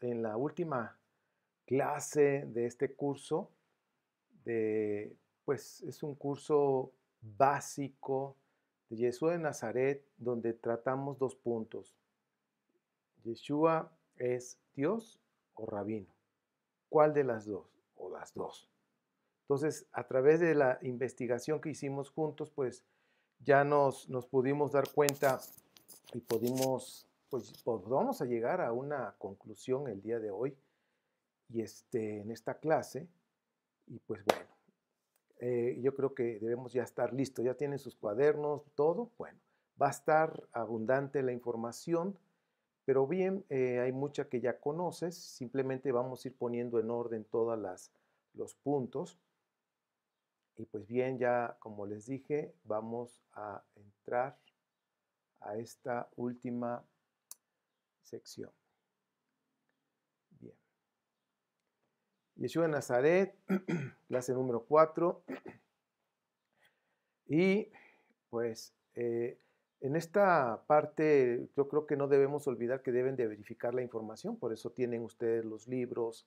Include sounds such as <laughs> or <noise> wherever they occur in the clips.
en la última clase de este curso. De, pues es un curso básico de Yeshua de Nazaret donde tratamos dos puntos. Yeshua es Dios o rabino. ¿Cuál de las dos? O las dos. Entonces, a través de la investigación que hicimos juntos, pues ya nos, nos pudimos dar cuenta y pudimos pues, pues, vamos a llegar a una conclusión el día de hoy y este, en esta clase. Y pues bueno, eh, yo creo que debemos ya estar listos. Ya tienen sus cuadernos, todo. Bueno, va a estar abundante la información, pero bien, eh, hay mucha que ya conoces. Simplemente vamos a ir poniendo en orden todos los puntos. Y pues bien, ya como les dije, vamos a entrar a esta última sección. Bien. Yeshua de Nazaret, <clears throat> clase número 4. <clears throat> Y pues eh, en esta parte yo creo que no debemos olvidar que deben de verificar la información, por eso tienen ustedes los libros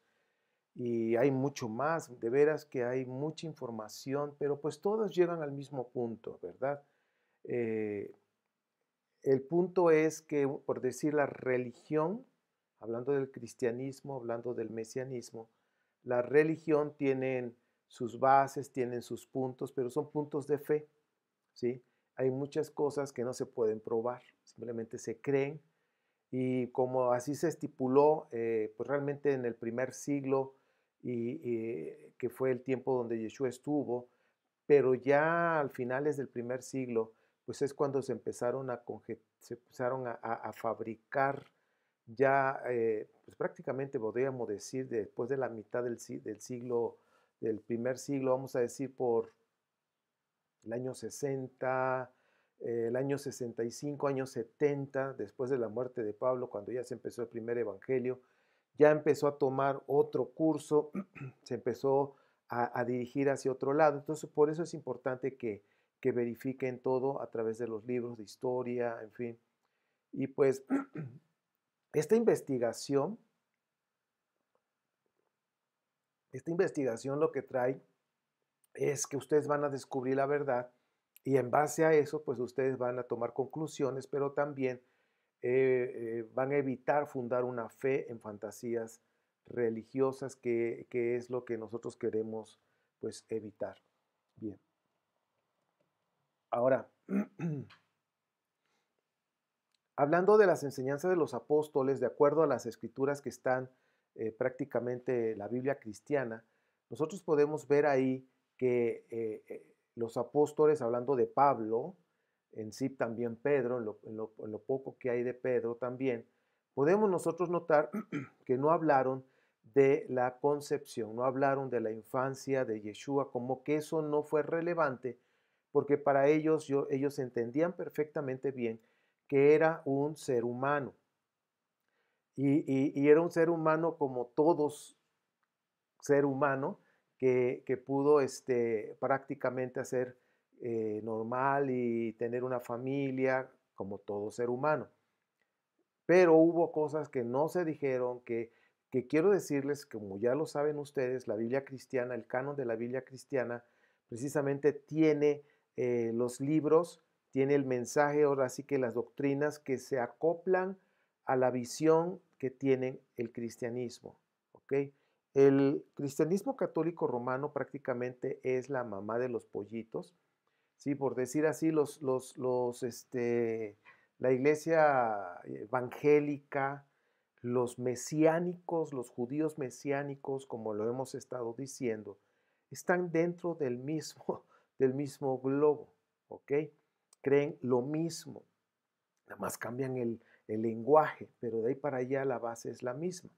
y hay mucho más, de veras que hay mucha información, pero pues todas llegan al mismo punto, ¿verdad? Eh, el punto es que, por decir la religión, hablando del cristianismo, hablando del mesianismo, la religión tiene sus bases, tiene sus puntos, pero son puntos de fe, ¿sí? Hay muchas cosas que no se pueden probar, simplemente se creen y como así se estipuló, eh, pues realmente en el primer siglo y, eh, que fue el tiempo donde Yeshua estuvo, pero ya al finales del primer siglo, pues es cuando se empezaron a, empezaron a, fabricar ya, eh, pues prácticamente podríamos decir, después de la mitad del, siglo, del primer siglo, vamos a decir por el año 60, eh, el año 65, año 70, después de la muerte de Pablo, cuando ya se empezó el primer evangelio, ya empezó a tomar otro curso, <clears throat> se empezó a dirigir hacia otro lado. Entonces, por eso es importante que que verifiquen todo a través de los libros de historia, en fin. Y pues <clears throat> esta investigación, esta investigación lo que trae es que ustedes van a descubrir la verdad y en base a eso, pues ustedes van a tomar conclusiones, pero también eh, eh, van a evitar fundar una fe en fantasías religiosas, que, que es lo que nosotros queremos pues evitar. Bien. Ahora, <clears throat> hablando de las enseñanzas de los apóstoles, de acuerdo a las escrituras que están prácticamente eh, prácticamente la Biblia cristiana, nosotros podemos ver ahí que eh, eh, los apóstoles, hablando de Pablo, en sí también Pedro, lo, en lo, poco que hay de Pedro también, podemos nosotros notar <clears throat> que no hablaron de la concepción, no hablaron de la infancia de Yeshua, como que eso no fue relevante porque para ellos yo, ellos entendían perfectamente bien que era un ser humano. Y, era un ser humano como todos ser humano que, pudo este, prácticamente hacer eh, normal y tener una familia como todo ser humano. Pero hubo cosas que no se dijeron, que, que quiero decirles, como ya lo saben ustedes, la Biblia cristiana, el canon de la Biblia cristiana, precisamente tiene eh, los libros, tiene el mensaje, ahora sí que las doctrinas que se acoplan a la visión que tiene el cristianismo. El cristianismo católico romano prácticamente es la mamá de los pollitos. ¿sí? Por decir así, los, los, este, la iglesia evangélica, los mesiánicos, los judíos mesiánicos, como lo hemos estado diciendo, están dentro del mismo del mismo globo, ¿ok? Creen lo mismo, nada más cambian el, lenguaje, pero de ahí para allá la base es la misma.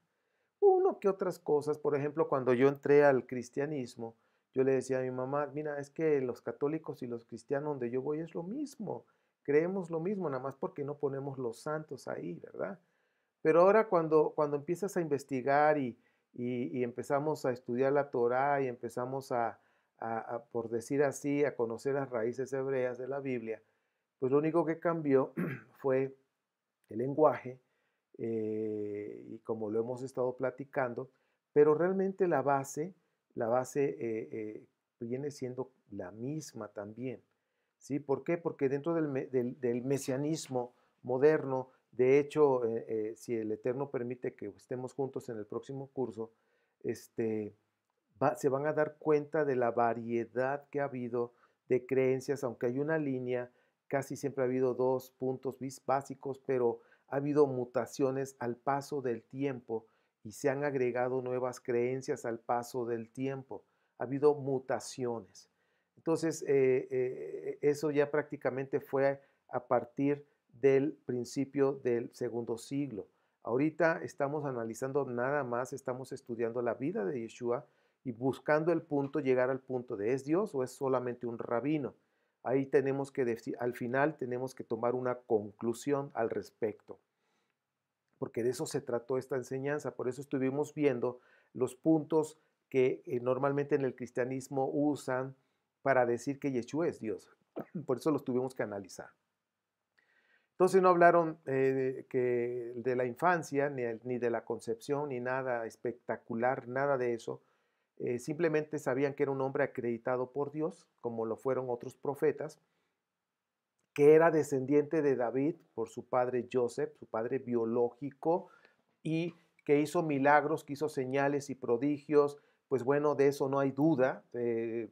Uno que otras cosas, por ejemplo, cuando yo entré al cristianismo, yo le decía a mi mamá, mira, es que los católicos y los cristianos donde yo voy es lo mismo, creemos lo mismo, nada más porque no ponemos los santos ahí, ¿verdad? Pero ahora cuando, cuando empiezas a investigar y, y, y empezamos a estudiar la Torá y empezamos a, por decir así, a conocer las raíces hebreas de la Biblia, pues lo único que cambió <clears throat> fue el lenguaje, eh, y como lo hemos estado platicando, pero realmente la base, la base eh, eh, viene siendo la misma también. ¿sí? ¿Por qué? Porque dentro del, del, del mesianismo moderno, de hecho, si el Eterno permite que estemos juntos en el próximo curso, este, se van a dar cuenta de la variedad que ha habido de creencias, aunque hay una línea, casi siempre ha habido dos puntos básicos, pero ha habido mutaciones al paso del tiempo y se han agregado nuevas creencias al paso del tiempo. Ha habido mutaciones. Entonces, eh, eh, eso ya prácticamente fue a partir del principio del segundo siglo. Ahorita estamos analizando nada más, estamos estudiando la vida de Yeshua y buscando el punto, llegar al punto de ¿es Dios o es solamente un rabino? Ahí tenemos que, decir, al final tenemos que tomar una conclusión al respecto, porque de eso se trató esta enseñanza, por eso estuvimos viendo los puntos que eh, normalmente en el cristianismo usan para decir que Yeshua es Dios, <clears throat> por eso los tuvimos que analizar. Entonces no hablaron eh, de la infancia, ni, ni de la concepción, ni nada espectacular, nada de eso, eh, simplemente sabían que era un hombre acreditado por Dios, como lo fueron otros profetas, que era descendiente de David por su padre Joseph, su padre biológico, y que hizo milagros, que hizo señales y prodigios, pues bueno, de eso no hay duda. Eh,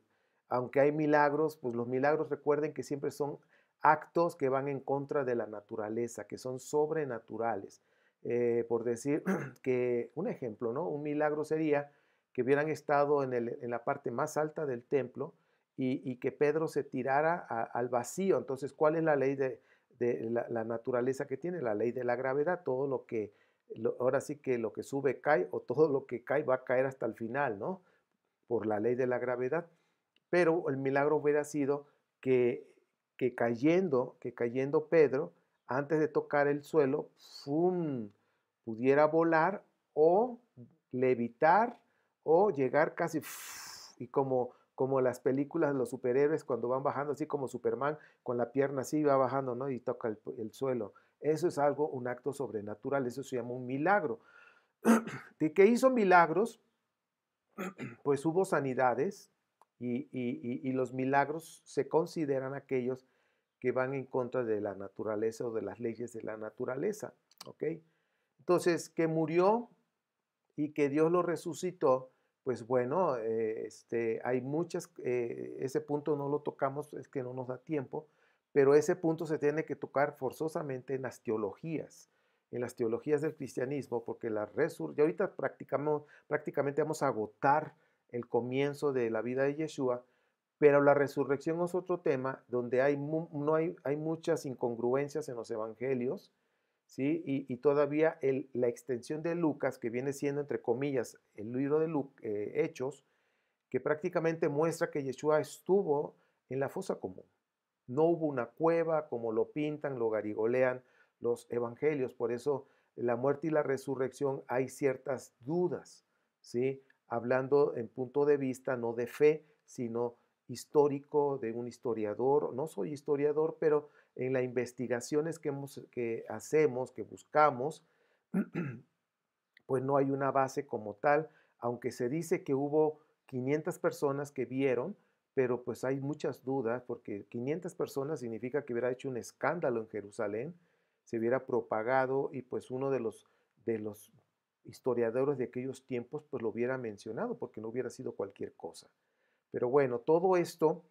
aunque hay milagros, pues los milagros recuerden que siempre son actos que van en contra de la naturaleza, que son sobrenaturales. Eh, por decir <clears throat> que un ejemplo, ¿no? Un milagro sería que hubieran estado en, la parte más alta del templo y, que Pedro se tirara al vacío. Entonces, ¿cuál es la ley de, la, naturaleza que tiene? La ley de la gravedad, todo lo que, ahora sí que lo que sube cae o todo lo que cae va a caer hasta el final, ¿no? Por la ley de la gravedad. Pero el milagro hubiera sido que, que cayendo, que cayendo Pedro, antes de tocar el suelo, ¡fum! pudiera volar o levitar o llegar casi y como como las películas de los superhéroes cuando van bajando así como Superman con la pierna así va bajando no y toca el, suelo eso es algo un acto sobrenatural eso se llama un milagro <clears throat> de que hizo milagros <clears throat> pues hubo sanidades y, los milagros se consideran aquellos que van en contra de la naturaleza o de las leyes de la naturaleza. Entonces, que murió y que Dios lo resucitó, pues bueno, eh, este, hay muchas, eh, ese punto no lo tocamos, es que no nos da tiempo, pero ese punto se tiene que tocar forzosamente en las teologías, en las teologías del cristianismo, porque la resurrección, ahorita prácticamente vamos a agotar el comienzo de la vida de Yeshua, pero la resurrección es otro tema donde hay, no hay, hay muchas incongruencias en los evangelios, y, todavía el, la extensión de Lucas, que viene siendo, entre comillas, el libro de eh, Hechos, que prácticamente muestra que Yeshua estuvo en la fosa común. No hubo una cueva como lo pintan, lo garigolean los evangelios. Por eso la muerte y la resurrección hay ciertas dudas, ¿sí? hablando en punto de vista no de fe, sino histórico, de un historiador. No soy historiador, pero en las investigaciones que, hacemos, que buscamos, <clears throat> pues no hay una base como tal, aunque se dice que hubo 500 personas que vieron, pero pues hay muchas dudas, porque 500 personas significa que hubiera hecho un escándalo en Jerusalén, se hubiera propagado y pues uno de los, de los historiadores de aquellos tiempos pues lo hubiera mencionado, porque no hubiera sido cualquier cosa. Pero bueno, todo esto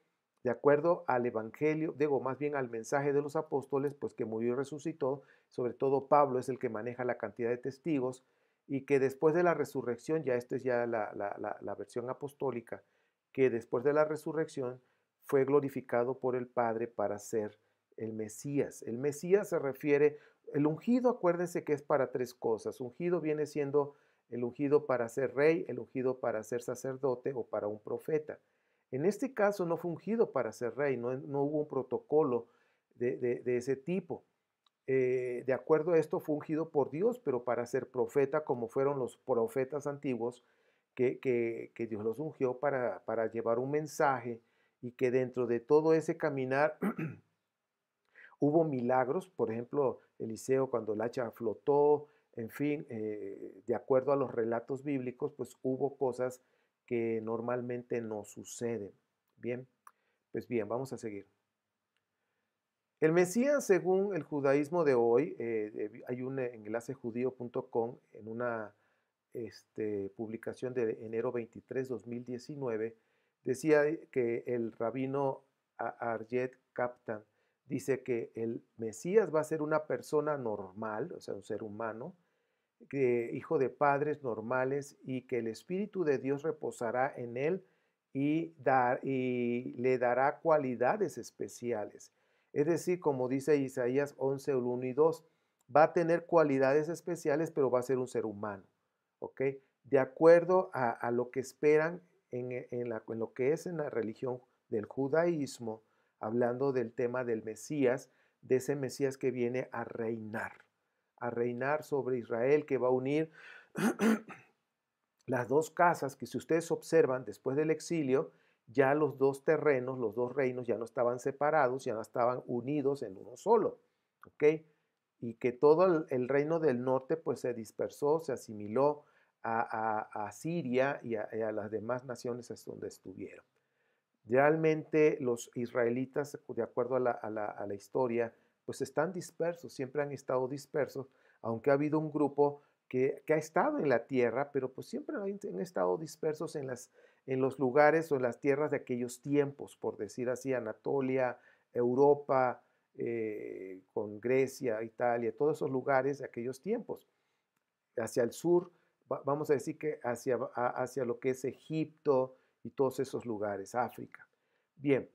de acuerdo al Evangelio, digo más bien al mensaje de los apóstoles, pues que murió y resucitó, sobre todo Pablo es el que maneja la cantidad de testigos, y que después de la resurrección, ya esta es ya la, la versión apostólica, que después de la resurrección fue glorificado por el Padre para ser el Mesías. El Mesías se refiere, el ungido acuérdense que es para tres cosas. Ungido viene siendo el ungido para ser rey, el ungido para ser sacerdote o para un profeta. En este caso no fue ungido para ser rey, no, no hubo un protocolo de, ese tipo. Eh, de acuerdo a esto fue ungido por Dios, pero para ser profeta, como fueron los profetas antiguos, que, Dios los ungió para, para, llevar un mensaje y que dentro de todo ese caminar <clears throat> hubo milagros, por ejemplo, Eliseo cuando el hacha flotó, en fin, eh, de acuerdo a los relatos bíblicos, pues hubo cosas que normalmente no sucede, Bien, pues bien, vamos a seguir. El Mesías, según el judaísmo de hoy, eh, eh, hay un enlace judío.com en una este, publicación de enero 23, 2019, decía eh, que el rabino Arjet Kaptan dice que el Mesías va a ser una persona normal, o sea, un ser humano, hijo de padres normales y que el Espíritu de Dios reposará en él y, dar, y le dará cualidades especiales. Es decir, como dice Isaías 11, 1 y 2, va a tener cualidades especiales, pero va a ser un ser humano, De acuerdo a, lo que esperan en, la, en lo que es en la religión del judaísmo, hablando del tema del Mesías, de ese Mesías que viene a reinar a reinar sobre Israel, que va a unir <clears throat> las dos casas que si ustedes observan después del exilio, ya los dos terrenos, los dos reinos ya no estaban separados, ya no estaban unidos en uno solo. ¿ok? Y que todo el, reino del norte pues se dispersó, se asimiló a, Siria y a, las demás naciones es donde estuvieron. Realmente los israelitas, de acuerdo a la historia, pues están dispersos, siempre han estado dispersos, aunque ha habido un grupo que, ha estado en la tierra, pero pues siempre han, estado dispersos en, las, en los lugares o en las tierras de aquellos tiempos, por decir así, Anatolia, Europa, eh, con Grecia, Italia, todos esos lugares de aquellos tiempos. Hacia el sur, vamos a decir que hacia, hacia lo que es Egipto y todos esos lugares, África. Bien,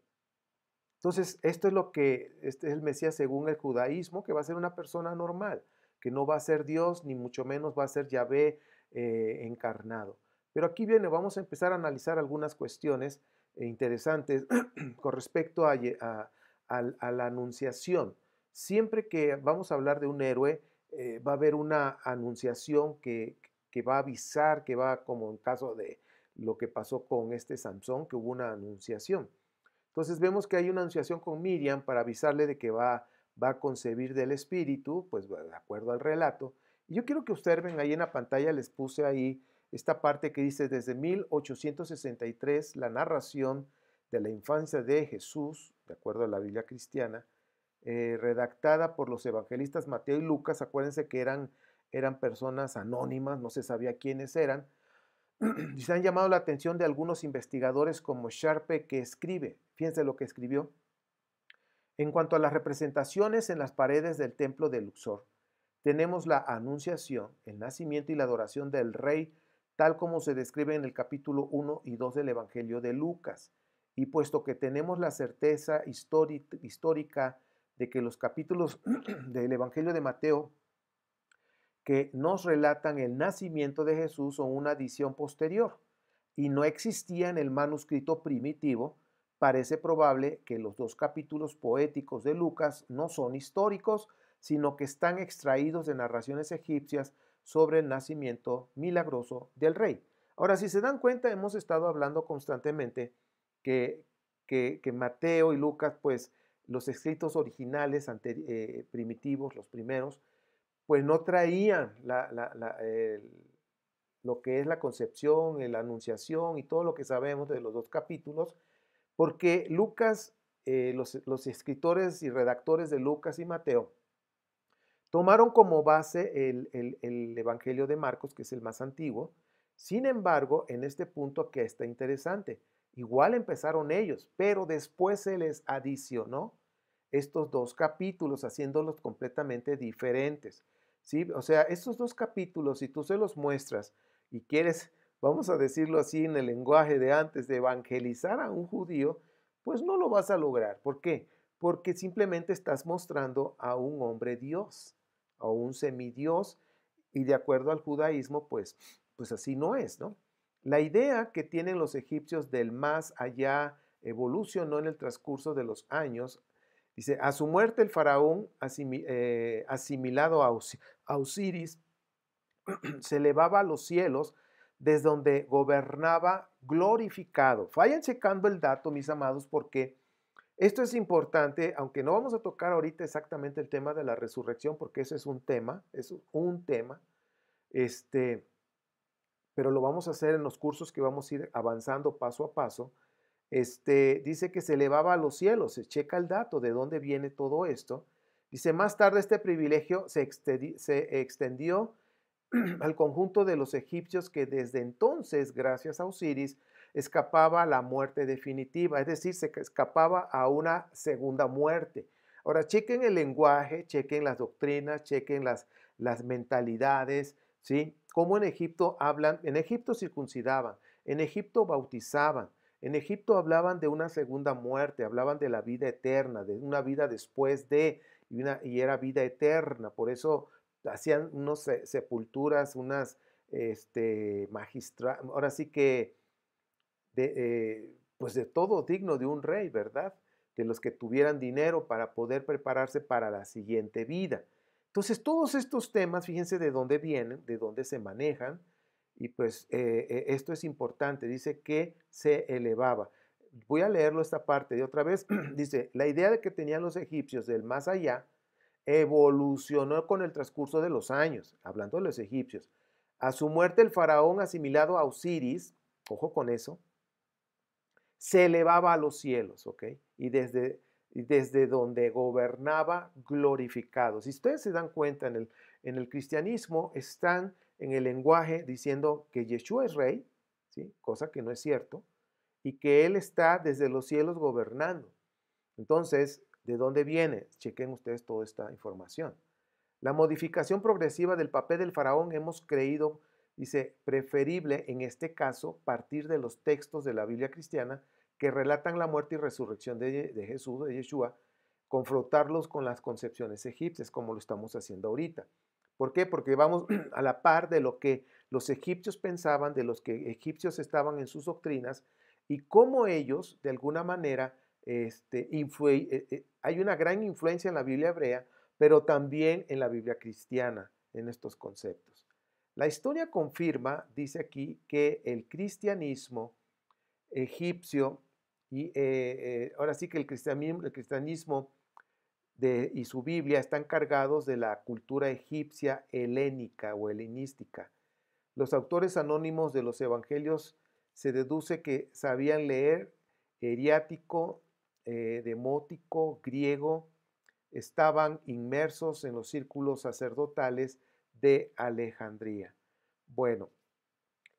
entonces, esto es lo que este, es el Mesías según el judaísmo, que va a ser una persona normal, que no va a ser Dios, ni mucho menos va a ser Yahvé eh, encarnado. Pero aquí viene, vamos a empezar a analizar algunas cuestiones eh, interesantes <clears throat> con respecto a, la anunciación. Siempre que vamos a hablar de un héroe, eh, va a haber una anunciación que, que va a avisar, que va como en caso de lo que pasó con este Samson, que hubo una anunciación. Entonces vemos que hay una anunciación con Miriam para avisarle de que va, va a concebir del Espíritu, pues de acuerdo al relato. Y yo quiero que observen ahí en la pantalla, les puse ahí esta parte que dice, desde 1863 la narración de la infancia de Jesús, de acuerdo a la Biblia cristiana, eh, redactada por los evangelistas Mateo y Lucas, acuérdense que eran, eran personas anónimas, no se sabía quiénes eran, <clears throat> se han llamado la atención de algunos investigadores como Sharpe que escribe, fíjense lo que escribió, en cuanto a las representaciones en las paredes del templo de Luxor, tenemos la anunciación, el nacimiento y la adoración del rey, tal como se describe en el capítulo 1 y 2 del Evangelio de Lucas. Y puesto que tenemos la certeza histórica de que los capítulos <clears throat> del Evangelio de Mateo que nos relatan el nacimiento de Jesús o una adición posterior y no existía en el manuscrito primitivo, parece probable que los dos capítulos poéticos de Lucas no son históricos, sino que están extraídos de narraciones egipcias sobre el nacimiento milagroso del rey. Ahora, si se dan cuenta, hemos estado hablando constantemente que, que, Mateo y Lucas, pues los escritos originales ante, eh, primitivos, los primeros, pues no traían lo que es la concepción, eh, la anunciación y todo lo que sabemos de los dos capítulos, porque Lucas, eh, los, escritores y redactores de Lucas y Mateo, tomaron como base el, el Evangelio de Marcos, que es el más antiguo. Sin embargo, en este punto que está interesante, igual empezaron ellos, pero después se les adicionó estos dos capítulos, haciéndolos completamente diferentes. O sea, estos dos capítulos, si tú se los muestras y quieres, vamos a decirlo así en el lenguaje de antes, de evangelizar a un judío, pues no lo vas a lograr. ¿Por qué? Porque simplemente estás mostrando a un hombre Dios, a un semidios, y de acuerdo al judaísmo, pues, pues así no es, ¿no? La idea que tienen los egipcios del más allá evolucionó en el transcurso de los años Dice, a su muerte el faraón, eh, asimilado a Osiris, <clears throat> se elevaba a los cielos desde donde gobernaba glorificado. Vayan checando el dato, mis amados, porque esto es importante, aunque no vamos a tocar ahorita exactamente el tema de la resurrección, porque ese es un tema, es un tema, este, pero lo vamos a hacer en los cursos que vamos a ir avanzando paso a paso este, dice que se elevaba a los cielos, se checa el dato de dónde viene todo esto. Dice, más tarde este privilegio se, extendió <clears throat> al conjunto de los egipcios que desde entonces, gracias a Osiris, escapaba a la muerte definitiva, es decir, se escapaba a una segunda muerte. Ahora, chequen el lenguaje, chequen las doctrinas, chequen las, las mentalidades, ¿sí? Cómo en Egipto hablan, en Egipto circuncidaban, en Egipto bautizaban, en Egipto hablaban de una segunda muerte, hablaban de la vida eterna, de una vida después de, y, una, y era vida eterna. Por eso hacían unas sepulturas, unas este, magistra ahora sí que, eh, pues de todo digno de un rey, ¿verdad? De los que tuvieran dinero para poder prepararse para la siguiente vida. Entonces, todos estos temas, fíjense de dónde vienen, de dónde se manejan, y pues eh, eh, esto es importante, dice que se elevaba. Voy a leerlo esta parte de otra vez. <clears throat> dice, la idea de que tenían los egipcios del más allá evolucionó con el transcurso de los años, hablando de los egipcios. A su muerte el faraón asimilado a Osiris, ojo con eso, se elevaba a los cielos, ¿ok? Y desde, desde donde gobernaba glorificado. Si ustedes se dan cuenta, en el, en el cristianismo están en el lenguaje diciendo que Yeshua es rey, ¿sí? cosa que no es cierto, y que Él está desde los cielos gobernando. Entonces, ¿de dónde viene? Chequen ustedes toda esta información. La modificación progresiva del papel del faraón hemos creído, dice, preferible en este caso partir de los textos de la Biblia cristiana que relatan la muerte y resurrección de, de Jesús, de Yeshua, confrontarlos con las concepciones egipcias, como lo estamos haciendo ahorita. ¿Por qué? Porque vamos <clears throat> a la par de lo que los egipcios pensaban, de los que egipcios estaban en sus doctrinas y cómo ellos, de alguna manera, este, eh, eh, hay una gran influencia en la Biblia hebrea, pero también en la Biblia cristiana, en estos conceptos. La historia confirma, dice aquí, que el cristianismo egipcio, y eh, ahora sí que el cristianismo, el cristianismo y su Biblia están cargados de la cultura egipcia helénica o helenística. Los autores anónimos de los evangelios se deduce que sabían leer eriático, eh, demótico, griego, estaban inmersos en los círculos sacerdotales de Alejandría. Bueno,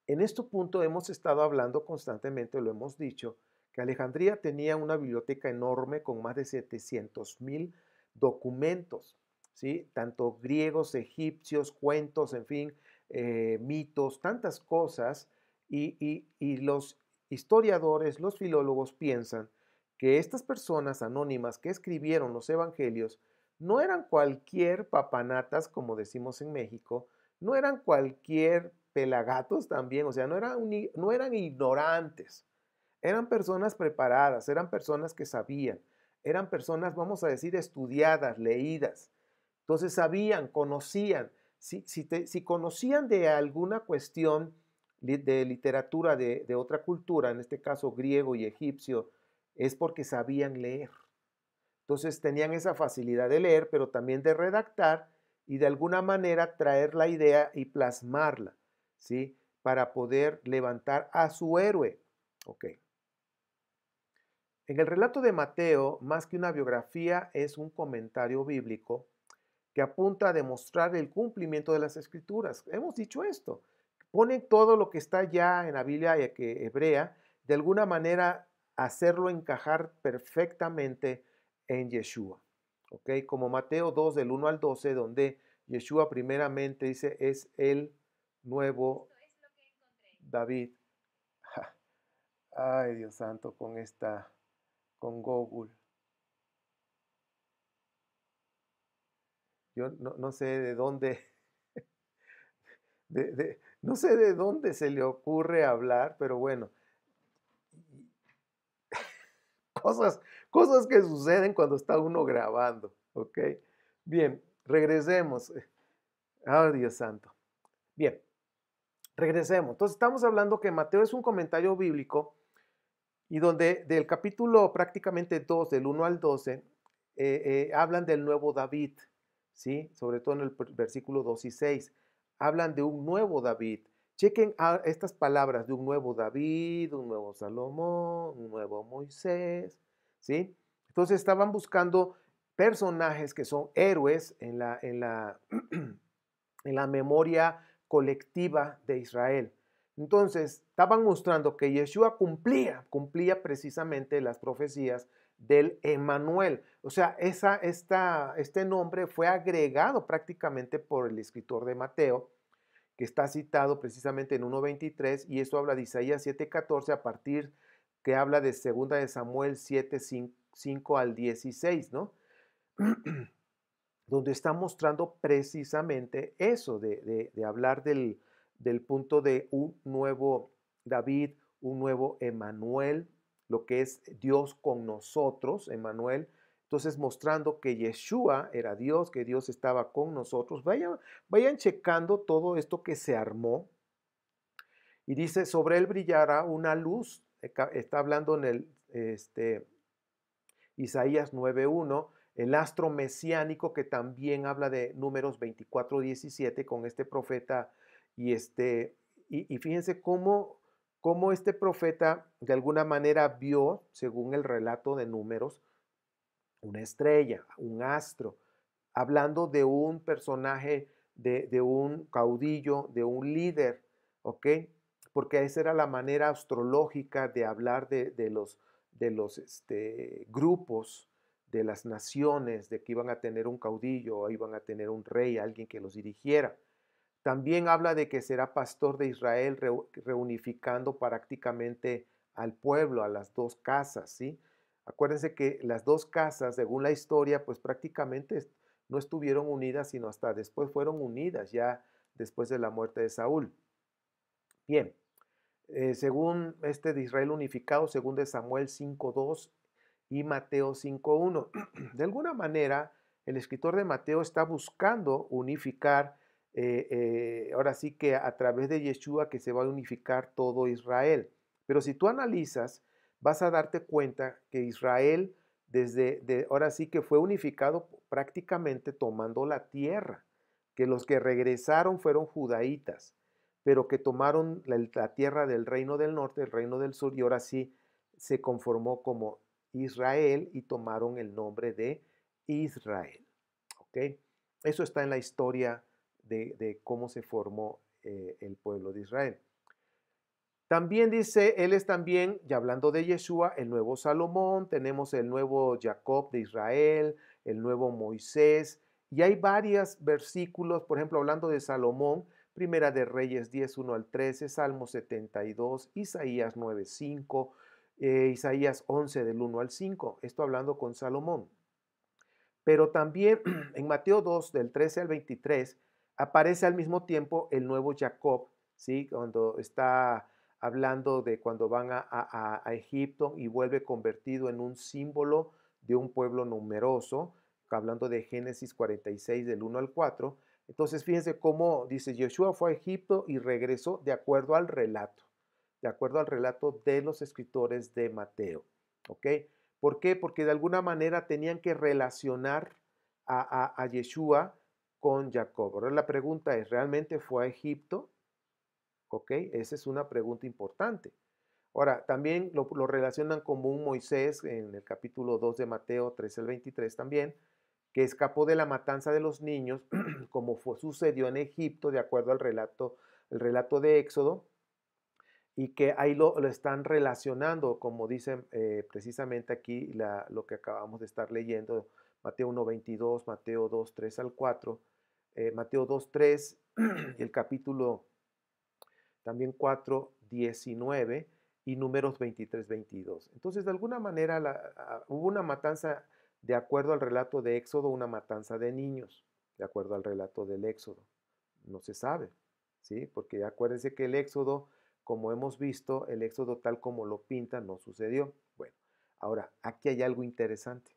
en este punto hemos estado hablando constantemente, lo hemos dicho, que Alejandría tenía una biblioteca enorme con más de 700 mil documentos, ¿sí? tanto griegos, egipcios, cuentos, en fin, eh, mitos, tantas cosas, y, y, los historiadores, los filólogos piensan que estas personas anónimas que escribieron los evangelios no eran cualquier papanatas, como decimos en México, no eran cualquier pelagatos también, o sea, no no eran ignorantes, eran personas preparadas, eran personas que sabían, eran personas, vamos a decir, estudiadas, leídas. Entonces sabían, conocían. Si, si, conocían de alguna cuestión de literatura de, otra cultura, en este caso griego y egipcio, es porque sabían leer. Entonces tenían esa facilidad de leer, pero también de redactar y de alguna manera traer la idea y plasmarla, ¿sí? Para poder levantar a su héroe. Okay. En el relato de Mateo, más que una biografía, es un comentario bíblico que apunta a demostrar el cumplimiento de las escrituras. Hemos dicho esto. Pone todo lo que está ya en la Biblia eh, hebrea, de alguna manera hacerlo encajar perfectamente en Yeshua. ¿Ok? Como Mateo 2, del 1 al 12, donde Yeshua primeramente dice, es el nuevo David. Ay, Dios santo, con esta con Google. Yo no, sé de dónde, <laughs> no sé de dónde se le ocurre hablar, pero bueno, <laughs> cosas, cosas que suceden cuando está uno grabando, ¿ok? Bien, regresemos. Ay, Dios santo. Bien, regresemos. Entonces estamos hablando que Mateo es un comentario bíblico y donde del capítulo prácticamente 2, del 1 al 12, eh, eh, hablan del nuevo David, ¿sí? sobre todo en el versículo 2 y 6, hablan de un nuevo David. Chequen ah, estas palabras de un nuevo David, un nuevo Salomón, un nuevo Moisés, ¿sí? Entonces estaban buscando personajes que son héroes en la, en la, <clears throat> en la memoria colectiva de Israel. Entonces, estaban mostrando que Yeshua cumplía, cumplía precisamente las profecías del Emanuel. O sea, esa, esta, este nombre fue agregado prácticamente por el escritor de Mateo, que está citado precisamente en 1.23, y eso habla de Isaías 7.14 a partir que habla de 2 de Samuel 7.5 al 16, ¿no? <clears throat> Donde está mostrando precisamente eso, de hablar del, del punto de un nuevo David, un nuevo Emanuel, lo que es Dios con nosotros, Emanuel. Entonces mostrando que Yeshua era Dios, que Dios estaba con nosotros. Vayan, vayan checando todo esto que se armó. Y dice, sobre él brillará una luz. Está hablando en el este, Isaías 9.1 el astro mesiánico que también habla de números 24.17 con este profeta y, este, y, fíjense cómo, este profeta de alguna manera vio, según el relato de números, una estrella, un astro, hablando de un personaje, de, un caudillo, de un líder, Porque esa era la manera astrológica de hablar de, de los, de los este, grupos, de las naciones, de que iban a tener un caudillo, o iban a tener un rey, alguien que los dirigiera. También habla de que será pastor de Israel reunificando prácticamente al pueblo, a las dos casas, ¿sí? Acuérdense que las dos casas, según la historia, pues prácticamente no estuvieron unidas, sino hasta después fueron unidas, ya después de la muerte de Saúl. Bien, eh, según este de Israel unificado, según de Samuel 5.2 y Mateo 5.1. <clears throat> De alguna manera, el escritor de Mateo está buscando unificar eh, eh, ahora sí que a través de Yeshua que se va a unificar todo Israel. Pero si tú analizas, vas a darte cuenta que Israel desde ahora sí que fue unificado prácticamente tomando la tierra, que los que regresaron fueron judaítas, pero que tomaron la, tierra del reino del norte, el reino del sur, y ahora sí se conformó como Israel y tomaron el nombre de Israel. ¿ok? Eso está en la historia de, cómo se formó eh, el pueblo de Israel. También dice, él es también, y hablando de Yeshua, el nuevo Salomón, tenemos el nuevo Jacob de Israel, el nuevo Moisés, y hay varios versículos, por ejemplo, hablando de Salomón, Primera de Reyes 10, 1 al 13, Salmo 72, Isaías 9, 5, eh, Isaías 11 del 1 al 5. Esto hablando con Salomón. Pero también <clears throat> en Mateo 2 del 13 al 23 aparece al mismo tiempo el nuevo Jacob, ¿sí? cuando está hablando de cuando van a, Egipto y vuelve convertido en un símbolo de un pueblo numeroso, hablando de Génesis 46 del 1 al 4. Entonces fíjense cómo dice, Yeshua fue a Egipto y regresó de acuerdo al relato, de acuerdo al relato de los escritores de Mateo. ¿ok? ¿Por qué? Porque de alguna manera tenían que relacionar a, a Yeshua con Jacob. Ahora la pregunta es, ¿realmente fue a Egipto? ¿Ok? Esa es una pregunta importante. Ahora, también lo, relacionan como un Moisés en el capítulo 2 de Mateo 13 al 23 también, que escapó de la matanza de los niños, <clears throat> como fue, sucedió en Egipto, de acuerdo al relato, el relato de Éxodo, y que ahí lo, están relacionando, como dicen eh, precisamente aquí lo que acabamos de estar leyendo Mateo 1.22, Mateo 3 al 4, eh, Mateo 2.3 <clears throat> y el capítulo también 4.19 y números 23, 22. Entonces, de alguna manera hubo una matanza, de acuerdo al relato de Éxodo, una matanza de niños, de acuerdo al relato del Éxodo. No se sabe, ¿sí? Porque acuérdense que el Éxodo, como hemos visto, el Éxodo tal como lo pinta no sucedió. Bueno, ahora, aquí hay algo interesante.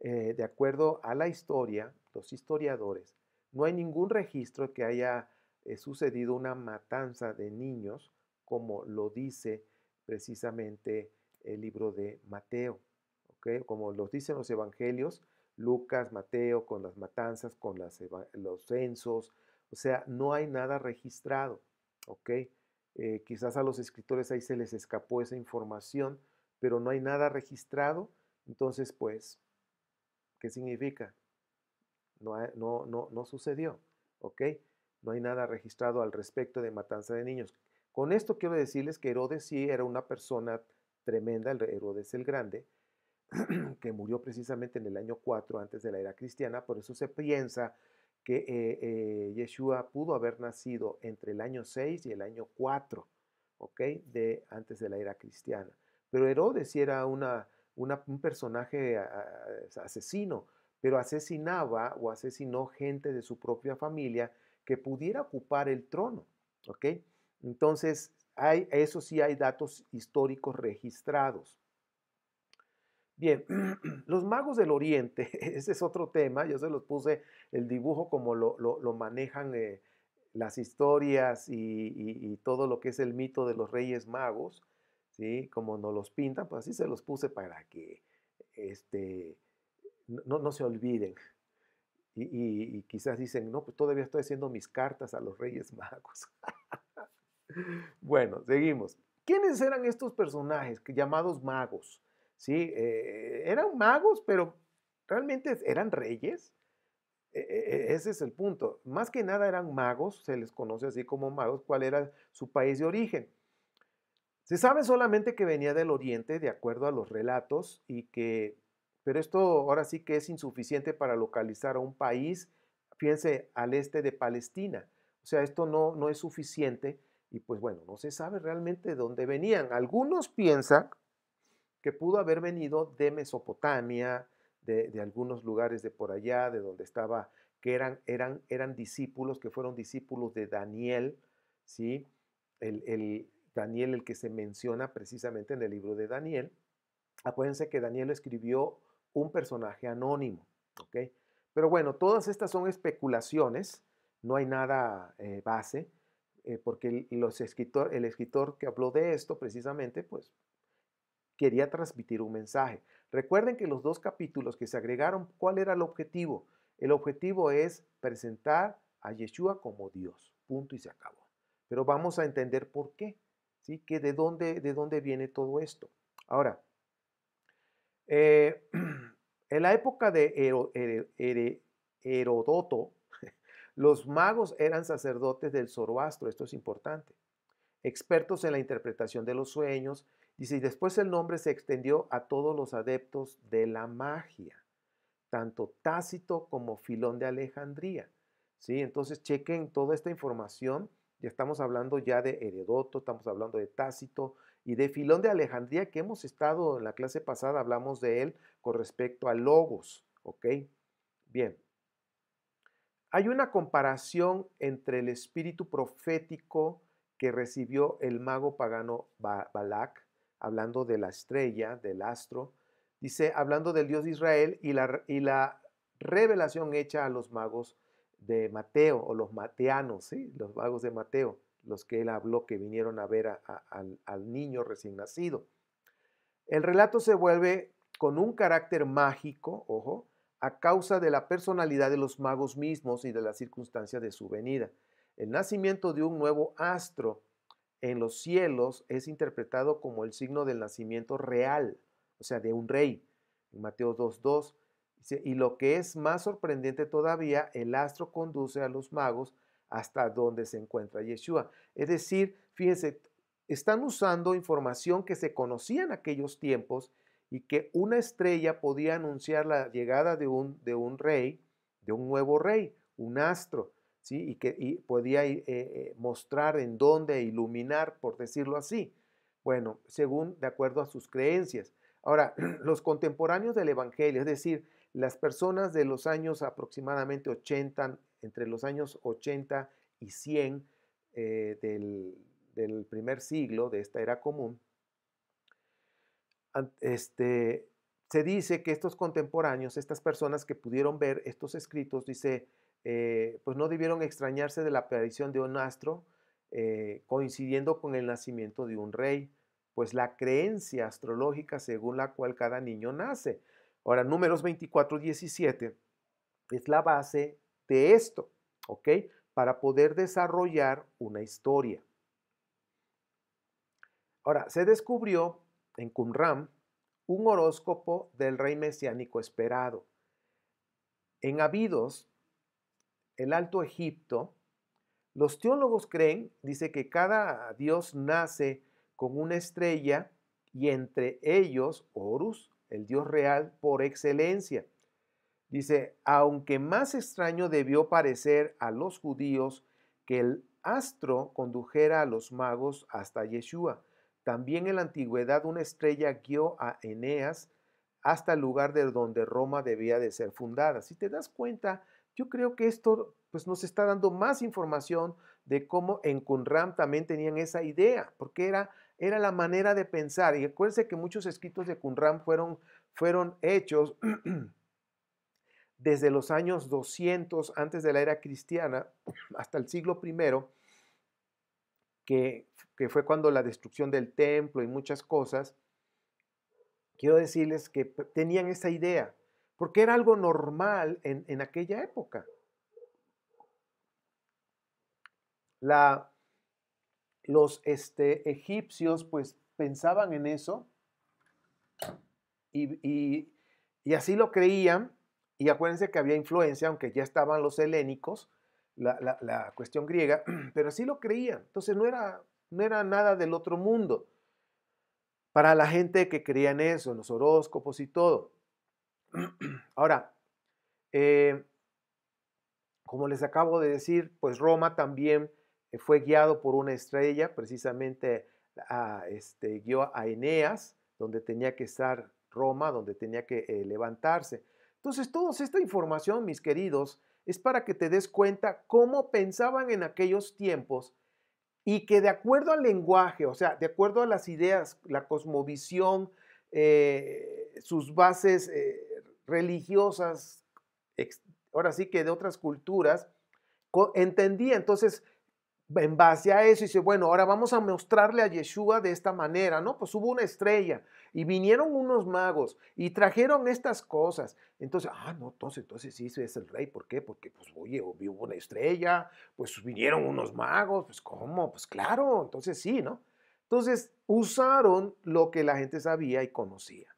Eh, de acuerdo a la historia, los historiadores, no hay ningún registro que haya eh, sucedido una matanza de niños, como lo dice precisamente el libro de Mateo. ¿ok? Como lo dicen los evangelios, Lucas, Mateo, con las matanzas, con las los censos, o sea, no hay nada registrado. ¿ok? Eh, quizás a los escritores ahí se les escapó esa información, pero no hay nada registrado. Entonces, pues, ¿Qué significa? No, no, no, no sucedió, ¿ok? No hay nada registrado al respecto de matanza de niños. Con esto quiero decirles que Herodes sí era una persona tremenda, Herodes el Grande, <clears throat> que murió precisamente en el año 4 antes de la era cristiana, por eso se piensa que eh, eh, Yeshua pudo haber nacido entre el año 6 y el año 4, ¿ok? De antes de la era cristiana. Pero Herodes sí era una un personaje asesino, pero asesinaba o asesinó gente de su propia familia que pudiera ocupar el trono. Entonces, hay, eso sí hay datos históricos registrados. Bien, <clears throat> los magos del Oriente, <laughs> ese es otro tema, yo se los puse el dibujo como lo, manejan eh, las historias y, todo lo que es el mito de los reyes magos. Como no los pintan, pues así se los puse para que este, no, se olviden. Y, quizás dicen, no, pues todavía estoy haciendo mis cartas a los Reyes Magos. <laughs> bueno, seguimos. ¿Quiénes eran estos personajes llamados magos? ¿Sí? Eh, eh, eran magos, pero realmente eran reyes. E, e, e, ese es el punto. Más que nada eran magos, se les conoce así como magos, cuál era su país de origen. Se sabe solamente que venía del oriente, de acuerdo a los relatos, y que, pero esto ahora sí que es insuficiente para localizar a un país, fíjense, al este de Palestina. O sea, esto no, no es suficiente y pues bueno, no se sabe realmente de dónde venían. Algunos piensan que pudo haber venido de Mesopotamia, de, algunos lugares de por allá, de donde estaba, que eran, eran, eran discípulos, que fueron discípulos de Daniel, ¿sí? el, Daniel el que se menciona precisamente en el libro de Daniel. Acuérdense que Daniel escribió un personaje anónimo. Pero bueno, todas estas son especulaciones, no hay nada eh, base, eh, porque escritor, el escritor que habló de esto precisamente, pues quería transmitir un mensaje. Recuerden que los dos capítulos que se agregaron, ¿cuál era el objetivo? El objetivo es presentar a Yeshua como Dios. Punto y se acabó. Pero vamos a entender por qué. ¿sí? Que de, dónde, de dónde viene todo esto. Ahora, eh, <clears throat> en la época de Herodoto, <laughs> los magos eran sacerdotes del Zoroastro, esto es importante, expertos en la interpretación de los sueños, dice, y después el nombre se extendió a todos los adeptos de la magia, tanto Tácito como Filón de Alejandría. ¿Sí? Entonces chequen toda esta información ya estamos hablando ya de Heredoto, estamos hablando de Tácito y de Filón de Alejandría, que hemos estado en la clase pasada, hablamos de él con respecto a Logos, ¿ok? Bien. Hay una comparación entre el espíritu profético que recibió el mago pagano Balak, hablando de la estrella, del astro, dice, hablando del Dios de Israel y y la revelación hecha a los magos de Mateo o los mateanos, ¿sí? los vagos de Mateo, los que él habló que vinieron a ver al, niño recién nacido. El relato se vuelve con un carácter mágico, ojo, a causa de la personalidad de los magos mismos y de las circunstancia de su venida. El nacimiento de un nuevo astro en los cielos es interpretado como el signo del nacimiento real, o sea, de un rey. En Mateo 2.2, y lo que es más sorprendente todavía, el astro conduce a los magos hasta donde se encuentra Yeshua. Es decir, fíjense, están usando información que se conocía en aquellos tiempos y que una estrella podía anunciar la llegada de un, de un rey, de un nuevo rey, un astro, ¿sí? y que podía eh, eh, mostrar en dónde iluminar, por decirlo así. Bueno, según de acuerdo a sus creencias. Ahora, <clears throat> los contemporáneos del Evangelio, es decir, las personas de los años aproximadamente 80, entre los años 80 y 100 eh, del, primer siglo de esta era común, este, se dice que estos contemporáneos, estas personas que pudieron ver estos escritos, dice, eh, pues no debieron extrañarse de la aparición de un astro eh, coincidiendo con el nacimiento de un rey, pues la creencia astrológica según la cual cada niño nace. Ahora, números 24, 17 es la base de esto, ¿ok? Para poder desarrollar una historia. Ahora, se descubrió en Qumran un horóscopo del rey mesiánico esperado. En Abidos, el Alto Egipto, los teólogos creen, dice que cada dios nace con una estrella y entre ellos Horus, el Dios real por excelencia. Dice, aunque más extraño debió parecer a los judíos que el astro condujera a los magos hasta Yeshua. También en la antigüedad una estrella guió a Eneas hasta el lugar de donde Roma debía de ser fundada. Si te das cuenta, yo creo que esto pues, nos está dando más información de cómo en Qumran también tenían esa idea, porque era era la manera de pensar. Y acuérdense que muchos escritos de Qumran fueron, fueron hechos <clears throat> desde los años 200 antes de la era cristiana <clears throat> hasta el siglo I, que, fue cuando la destrucción del templo y muchas cosas. Quiero decirles que tenían esa idea, porque era algo normal en, en aquella época. La, los este, egipcios pues pensaban en eso y, así lo creían. Y acuérdense que había influencia, aunque ya estaban los helénicos, la, cuestión griega, <clears throat> pero así lo creían. Entonces no era, no era nada del otro mundo para la gente que creía en eso, los horóscopos y todo. <clears throat> Ahora, eh, como les acabo de decir, pues Roma también fue guiado por una estrella, precisamente a, ah, este, guió a Eneas, donde tenía que estar Roma, donde tenía que eh, levantarse. Entonces, toda esta información, mis queridos, es para que te des cuenta cómo pensaban en aquellos tiempos y que de acuerdo al lenguaje, o sea, de acuerdo a las ideas, la cosmovisión, eh, sus bases eh, religiosas, ahora sí que de otras culturas, entendía entonces en base a eso dice, bueno, ahora vamos a mostrarle a Yeshua de esta manera, ¿no? Pues hubo una estrella y vinieron unos magos y trajeron estas cosas. Entonces, ah, no, entonces, entonces sí, es el rey, ¿por qué? Porque, pues, oye, hubo una estrella, pues vinieron unos magos, pues, ¿cómo? Pues claro, entonces sí, ¿no? Entonces, usaron lo que la gente sabía y conocía.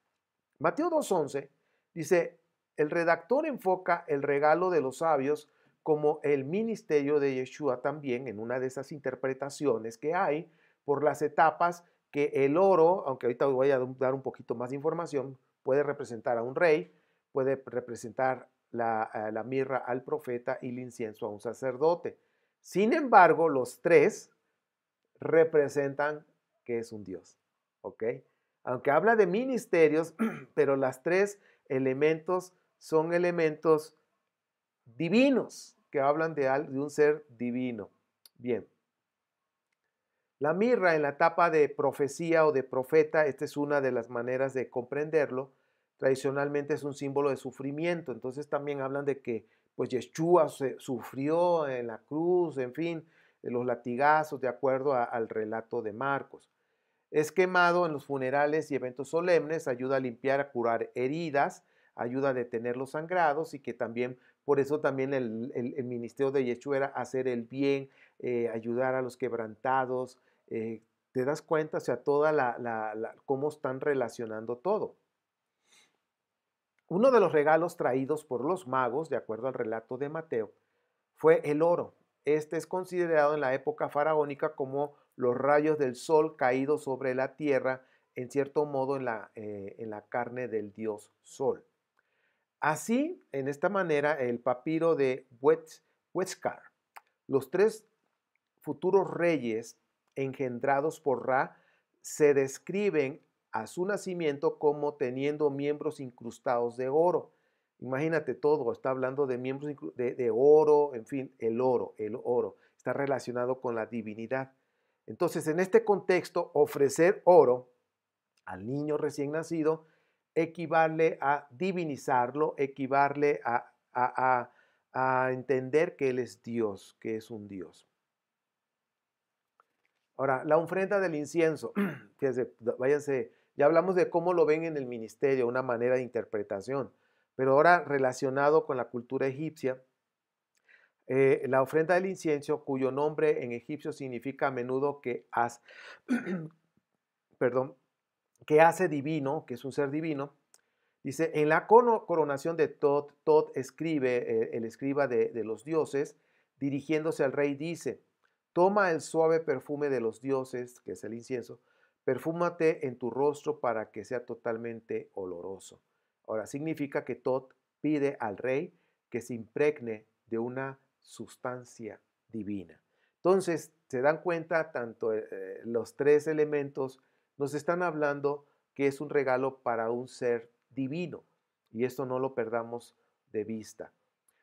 Mateo 2.11 dice, el redactor enfoca el regalo de los sabios como el ministerio de Yeshua también en una de esas interpretaciones que hay por las etapas que el oro, aunque ahorita voy a dar un poquito más de información, puede representar a un rey, puede representar la, mirra al profeta y el incienso a un sacerdote. Sin embargo, los tres representan que es un Dios, ¿ok? Aunque habla de ministerios, <clears throat> pero las tres elementos son elementos divinos, que hablan de, de un ser divino. Bien. La mirra en la etapa de profecía o de profeta, esta es una de las maneras de comprenderlo, tradicionalmente es un símbolo de sufrimiento, entonces también hablan de que pues Yeshua sufrió en la cruz, en fin, los latigazos de acuerdo al relato de Marcos. Es quemado en los funerales y eventos solemnes, ayuda a limpiar, a curar heridas, ayuda a detener los sangrados y que también por eso también el, ministerio de Yeshua era hacer el bien, eh, ayudar a los quebrantados. Eh, ¿Te das cuenta? O sea, toda la, cómo están relacionando todo. Uno de los regalos traídos por los magos, de acuerdo al relato de Mateo, fue el oro. Este es considerado en la época faraónica como los rayos del sol caídos sobre la tierra, en cierto modo en la eh, carne del dios sol. Así, en esta manera, el papiro de Huescar, los tres futuros reyes engendrados por Ra, se describen a su nacimiento como teniendo miembros incrustados de oro. Imagínate todo, está hablando de miembros de oro, en fin, el oro, el oro, está relacionado con la divinidad. Entonces, en este contexto, ofrecer oro al niño recién nacido equivale a divinizarlo, equivale a, entender que Él es Dios, que es un Dios. Ahora, la ofrenda del incienso, <clears throat> fíjense, váyanse, ya hablamos de cómo lo ven en el ministerio, una manera de interpretación, pero ahora relacionado con la cultura egipcia, eh, la ofrenda del incienso, cuyo nombre en egipcio significa a menudo que has, <clears throat> perdón, que hace divino, que es un ser divino, dice, en la coronación de Tot, Tot escribe, eh, el escriba de, los dioses, dirigiéndose al rey, dice, toma el suave perfume de los dioses, que es el incienso, perfúmate en tu rostro para que sea totalmente oloroso. Ahora, significa que Tot pide al rey que se impregne de una sustancia divina. Entonces, se dan cuenta tanto eh, eh, los tres elementos nos están hablando que es un regalo para un ser divino. Y esto no lo perdamos de vista.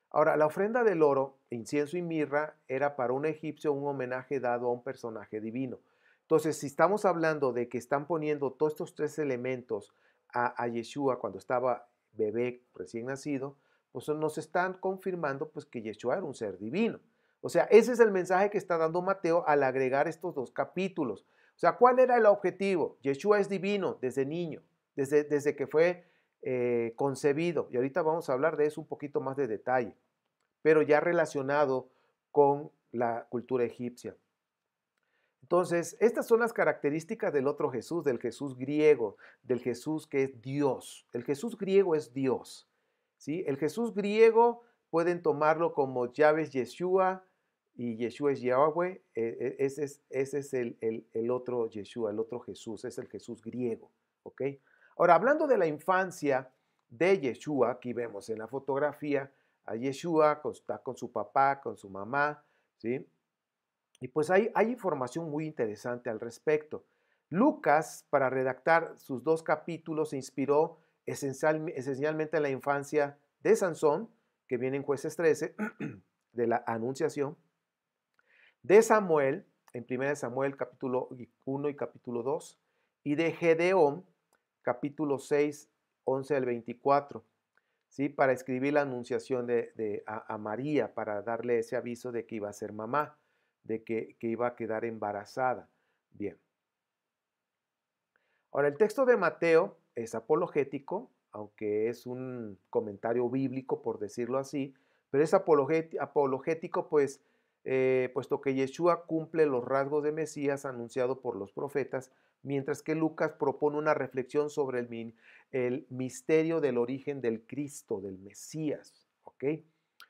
Ahora, la ofrenda del oro, incienso y mirra era para un egipcio un homenaje dado a un personaje divino. Entonces, si estamos hablando de que están poniendo todos estos tres elementos a, Yeshua cuando estaba bebé recién nacido, pues nos están confirmando pues, que Yeshua era un ser divino. O sea, ese es el mensaje que está dando Mateo al agregar estos dos capítulos. O sea, ¿cuál era el objetivo? Yeshua es divino desde niño, desde, desde que fue eh, concebido. Y ahorita vamos a hablar de eso un poquito más de detalle, pero ya relacionado con la cultura egipcia. Entonces, estas son las características del otro Jesús, del Jesús griego, del Jesús que es Dios. El Jesús griego es Dios. ¿sí? El Jesús griego pueden tomarlo como llaves Yeshua, y Yeshua es Yahweh, e, e, ese es, ese es el, otro Yeshua, el otro Jesús, es el Jesús griego. ¿ok? Ahora, hablando de la infancia de Yeshua, aquí vemos en la fotografía a Yeshua, está con su papá, con su mamá, ¿sí? Y pues hay, hay información muy interesante al respecto. Lucas, para redactar sus dos capítulos, se inspiró esencialmente en la infancia de Sansón, que viene en jueces 13, <clears throat> de la Anunciación, de Samuel, en 1 Samuel capítulo 1 y capítulo 2, y de Gedeón, capítulo 6, 11 al 24, ¿sí? para escribir la anunciación de, a, María, para darle ese aviso de que iba a ser mamá, de que, que iba a quedar embarazada. Bien. Ahora, el texto de Mateo es apologético, aunque es un comentario bíblico, por decirlo así, pero es apologético, pues eh, puesto que Yeshua cumple los rasgos de Mesías anunciado por los profetas, mientras que Lucas propone una reflexión sobre el, misterio del origen del Cristo, del Mesías. ok,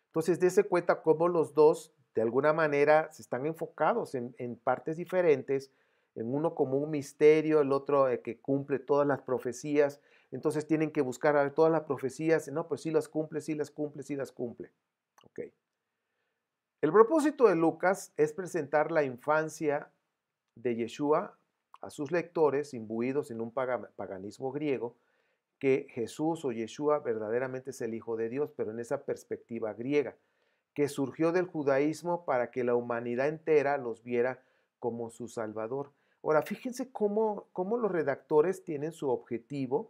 Entonces, dése cuenta cómo los dos, de alguna manera, se están enfocados en, partes diferentes, en uno como un misterio, el otro eh, que cumple todas las profecías. Entonces tienen que buscar a ver todas las profecías. No, pues sí las cumple, si las cumple, si las cumple. ok el propósito de Lucas es presentar la infancia de Yeshua a sus lectores imbuidos en un paganismo griego, que Jesús o Yeshua verdaderamente es el Hijo de Dios, pero en esa perspectiva griega, que surgió del judaísmo para que la humanidad entera los viera como su Salvador. Ahora, fíjense cómo, los redactores tienen su objetivo,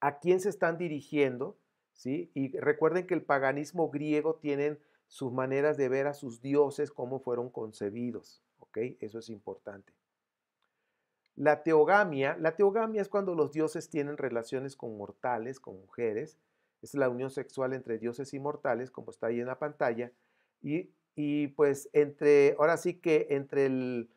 a quién se están dirigiendo, ¿sí? Y recuerden que el paganismo griego tienen sus maneras de ver a sus dioses, cómo fueron concebidos. ¿ok? Eso es importante. La teogamia, la teogamia es cuando los dioses tienen relaciones con mortales, con mujeres. Es la unión sexual entre dioses y mortales, como está ahí en la pantalla. Y, pues entre, ahora sí que entre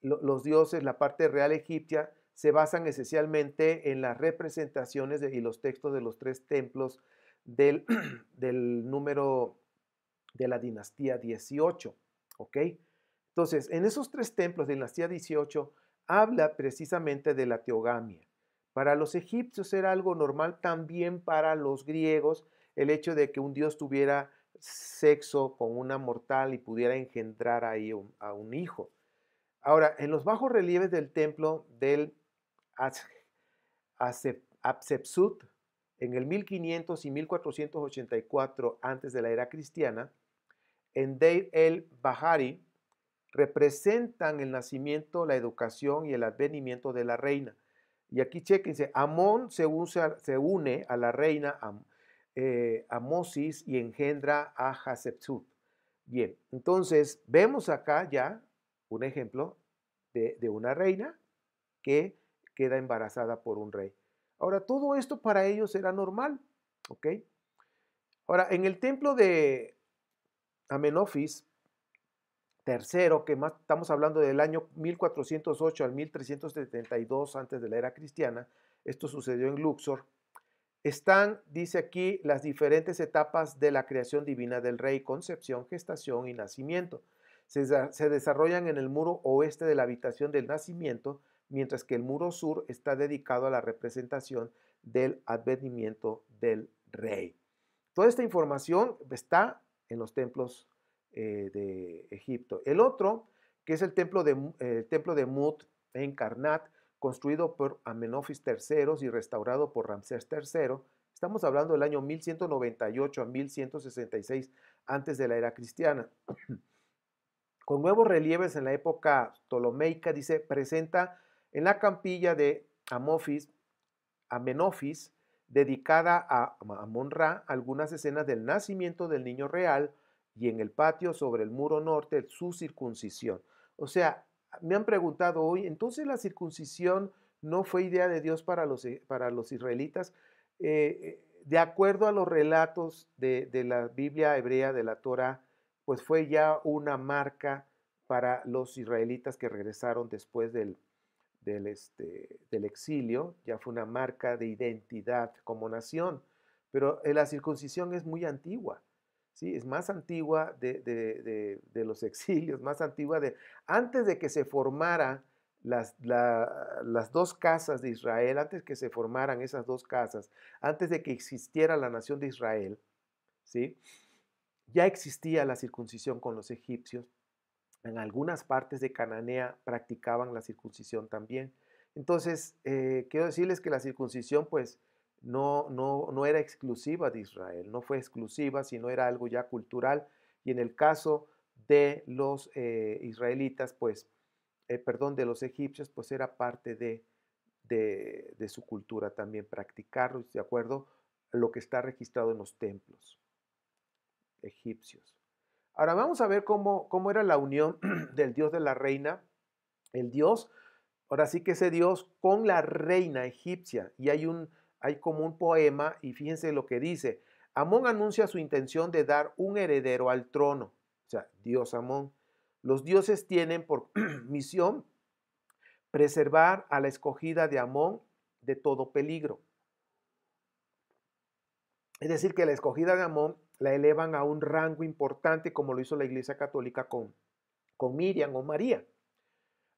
los dioses, la parte real egipcia, se basan esencialmente en las representaciones y los textos de los tres templos del, <clears throat> del número de la dinastía 18. ¿ok? Entonces, en esos tres templos de la dinastía 18 habla precisamente de la teogamia. Para los egipcios era algo normal, también para los griegos, el hecho de que un dios tuviera sexo con una mortal y pudiera engendrar ahí a un hijo. Ahora, en los bajos relieves del templo del As en el 1500 y 1484 antes de la era cristiana, en Deir el-Bahari, representan el nacimiento, la educación y el advenimiento de la reina. Y aquí chequense, Amón se, se une a la reina a, eh, y engendra a Hasepsut. Bien, entonces vemos acá ya un ejemplo de una reina que queda embarazada por un rey. Ahora, todo esto para ellos era normal, ¿ok? Ahora, en el templo de Amenofis tercero, que estamos hablando del año 1408 al 1372 antes de la era cristiana, esto sucedió en Luxor, están, dice aquí, las diferentes etapas de la creación divina del rey, concepción, gestación y nacimiento. se desarrollan en el muro oeste de la habitación del nacimiento, mientras que el muro sur está dedicado a la representación del advenimiento del rey. Toda esta información está en los templos eh, de Egipto. El otro, que es el templo de, eh, el templo de Mut en Karnat, construido por Amenofis III y restaurado por Ramsés III, estamos hablando del año 1198 a 1166 antes de la era cristiana. <clears throat> Con nuevos relieves en la época ptolomeica, dice, presenta en la campilla de Amofis, Amenofis, dedicada a Amon-Ra, algunas escenas del nacimiento del niño real y en el patio sobre el muro norte su circuncisión. O sea, me han preguntado hoy, entonces la circuncisión no fue idea de Dios para los, para los israelitas. Eh, eh, de acuerdo a los relatos de, de, la Biblia hebrea, de la Torah, pues fue ya una marca para los israelitas que regresaron después del, del, este, del exilio, ya fue una marca de identidad como nación. Pero eh, la circuncisión es muy antigua, ¿sí? es más antigua de, los <laughs> exilios, más antigua de... Antes de que se formaran las, las dos casas de Israel, antes que se formaran esas dos casas, antes de que existiera la nación de Israel, ¿sí? ya existía la circuncisión con los egipcios en algunas partes de Cananea practicaban la circuncisión también. Entonces, eh, quiero decirles que la circuncisión, pues, no, no, era exclusiva de Israel, no fue exclusiva, sino era algo ya cultural. Y en el caso de los eh, israelitas, pues, eh, perdón, de los egipcios, pues era parte de, su cultura también practicarlos de acuerdo a lo que está registrado en los templos egipcios. Ahora vamos a ver cómo, cómo era la unión <clears throat> del Dios de la reina, el Dios, ahora sí que ese Dios con la reina egipcia. Y hay, un, hay como un poema y fíjense lo que dice. Amón anuncia su intención de dar un heredero al trono. O sea, Dios Amón. Los dioses tienen por <clears throat> misión preservar a la escogida de Amón de todo peligro. Es decir, que la escogida de Amón la elevan a un rango importante como lo hizo la Iglesia Católica con, con Miriam o María.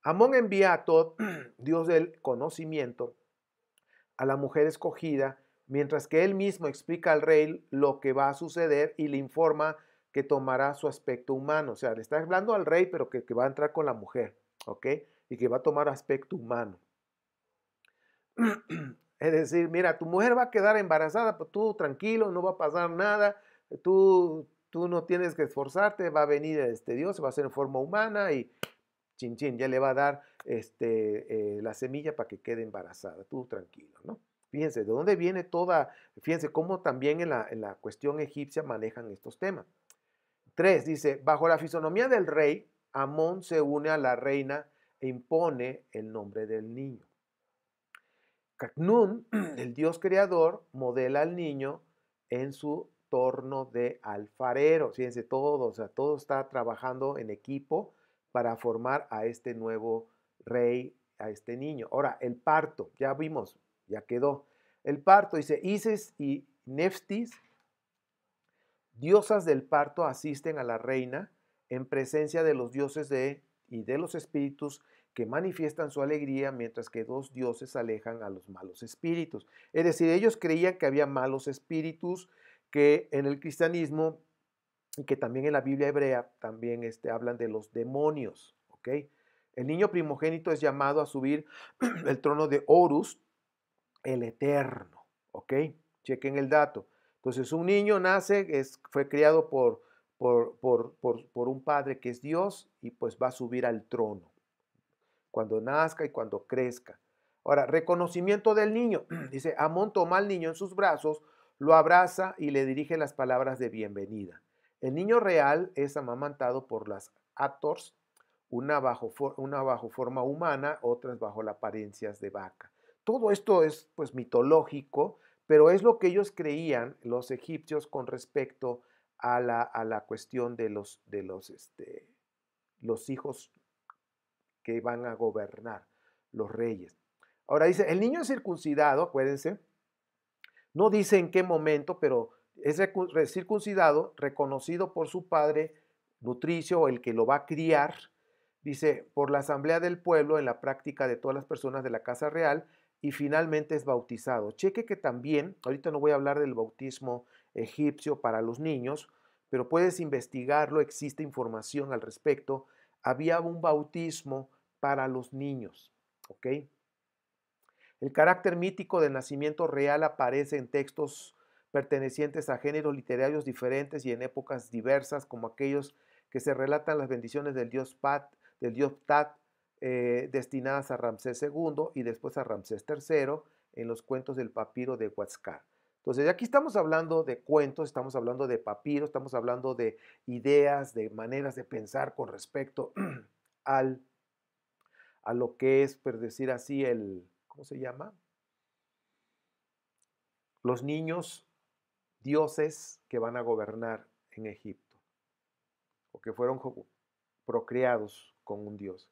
Amón envía a Tod, <clears throat> Dios del conocimiento, a la mujer escogida, mientras que él mismo explica al rey lo que va a suceder y le informa que tomará su aspecto humano. O sea, le está hablando al rey, pero que, que va a entrar con la mujer, ¿ok? Y que va a tomar aspecto humano. <clears throat> Es decir, mira, tu mujer va a quedar embarazada, pero pues tú tranquilo, no va a pasar nada, tú, tú no tienes que esforzarte, va a venir este Dios, va a ser en forma humana y chin chin, ya le va a dar este, eh, la semilla para que quede embarazada, tú tranquilo, ¿no? Fíjense, ¿de dónde viene toda? Fíjense cómo también en la, en la cuestión egipcia manejan estos temas. Tres, dice, bajo la fisonomía del rey, Amón se une a la reina e impone el nombre del niño. Cacnún, <clears throat> el dios creador, modela al niño en su torno de alfarero. Fíjense, todos, o sea, todo está trabajando en equipo para formar a este nuevo rey, a este niño. Ahora, el parto, ya vimos, ya quedó. El parto, dice, Isis y Neftis, diosas del parto, asisten a la reina en presencia de los dioses de, y de los espíritus que manifiestan su alegría, mientras que dos dioses alejan a los malos espíritus. Es decir, ellos creían que había malos espíritus, que en el cristianismo y que también en la Biblia hebrea también este, hablan de los demonios. El niño primogénito es llamado a subir <clears throat> el trono de Horus, el eterno. ¿ok? Chequen el dato. Entonces un niño nace, es, fue criado por, por, por un padre que es Dios y pues va a subir al trono cuando nazca y cuando crezca. Ahora, reconocimiento del niño. <clears throat> Dice, Amón toma al niño en sus brazos, lo abraza y le dirige las palabras de bienvenida. El niño real es amamantado por las Ators, una bajo, una bajo forma humana, otras bajo las apariencias de vaca. Todo esto es pues mitológico, pero es lo que ellos creían los egipcios con respecto a la, cuestión de los, de los, este, los hijos que van a gobernar, los reyes. Ahora dice, el niño es circuncidado, acuérdense, no dice en qué momento, pero es circuncidado, reconocido por su padre nutricio, el que lo va a criar, dice, por la asamblea del pueblo en la práctica de todas las personas de la casa real y finalmente es bautizado. Cheque que también, ahorita no voy a hablar del bautismo egipcio para los niños, pero puedes investigarlo, existe información al respecto. Había un bautismo para los niños, ¿ok? El carácter mítico del nacimiento real aparece en textos pertenecientes a géneros literarios diferentes y en épocas diversas, como aquellos que se relatan las bendiciones del dios Pat, del dios Tat, eh, destinadas a Ramsés II y después a Ramsés III en los cuentos del papiro de Huatzcar. Entonces, aquí estamos hablando de cuentos, estamos hablando de papiro, estamos hablando de ideas, de maneras de pensar con respecto <clears throat> al, a lo que es, por decir así, el, ¿cómo se llama? Los niños dioses que van a gobernar en Egipto o que fueron procreados con un dios.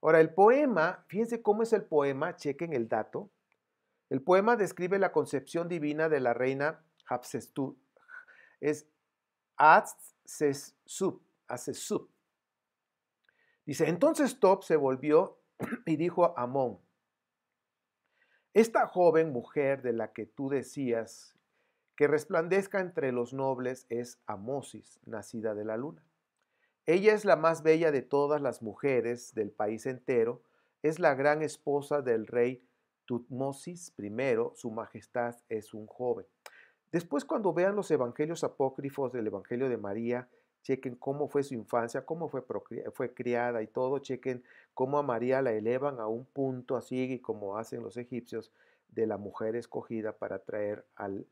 Ahora, el poema, fíjense cómo es el poema, chequen el dato. El poema describe la concepción divina de la reina Hatshepsut. Es Hatshepsut, Dice, entonces Top se volvió <clears throat> y dijo a Amón, esta joven mujer de la que tú decías que resplandezca entre los nobles es Amosis, nacida de la luna. Ella es la más bella de todas las mujeres del país entero, es la gran esposa del rey Tutmosis I, su majestad es un joven. Después cuando vean los evangelios apócrifos del Evangelio de María, chequen cómo fue su infancia, cómo fue, fue criada y todo, chequen cómo a María la elevan a un punto así como hacen los egipcios de la mujer escogida para traer al,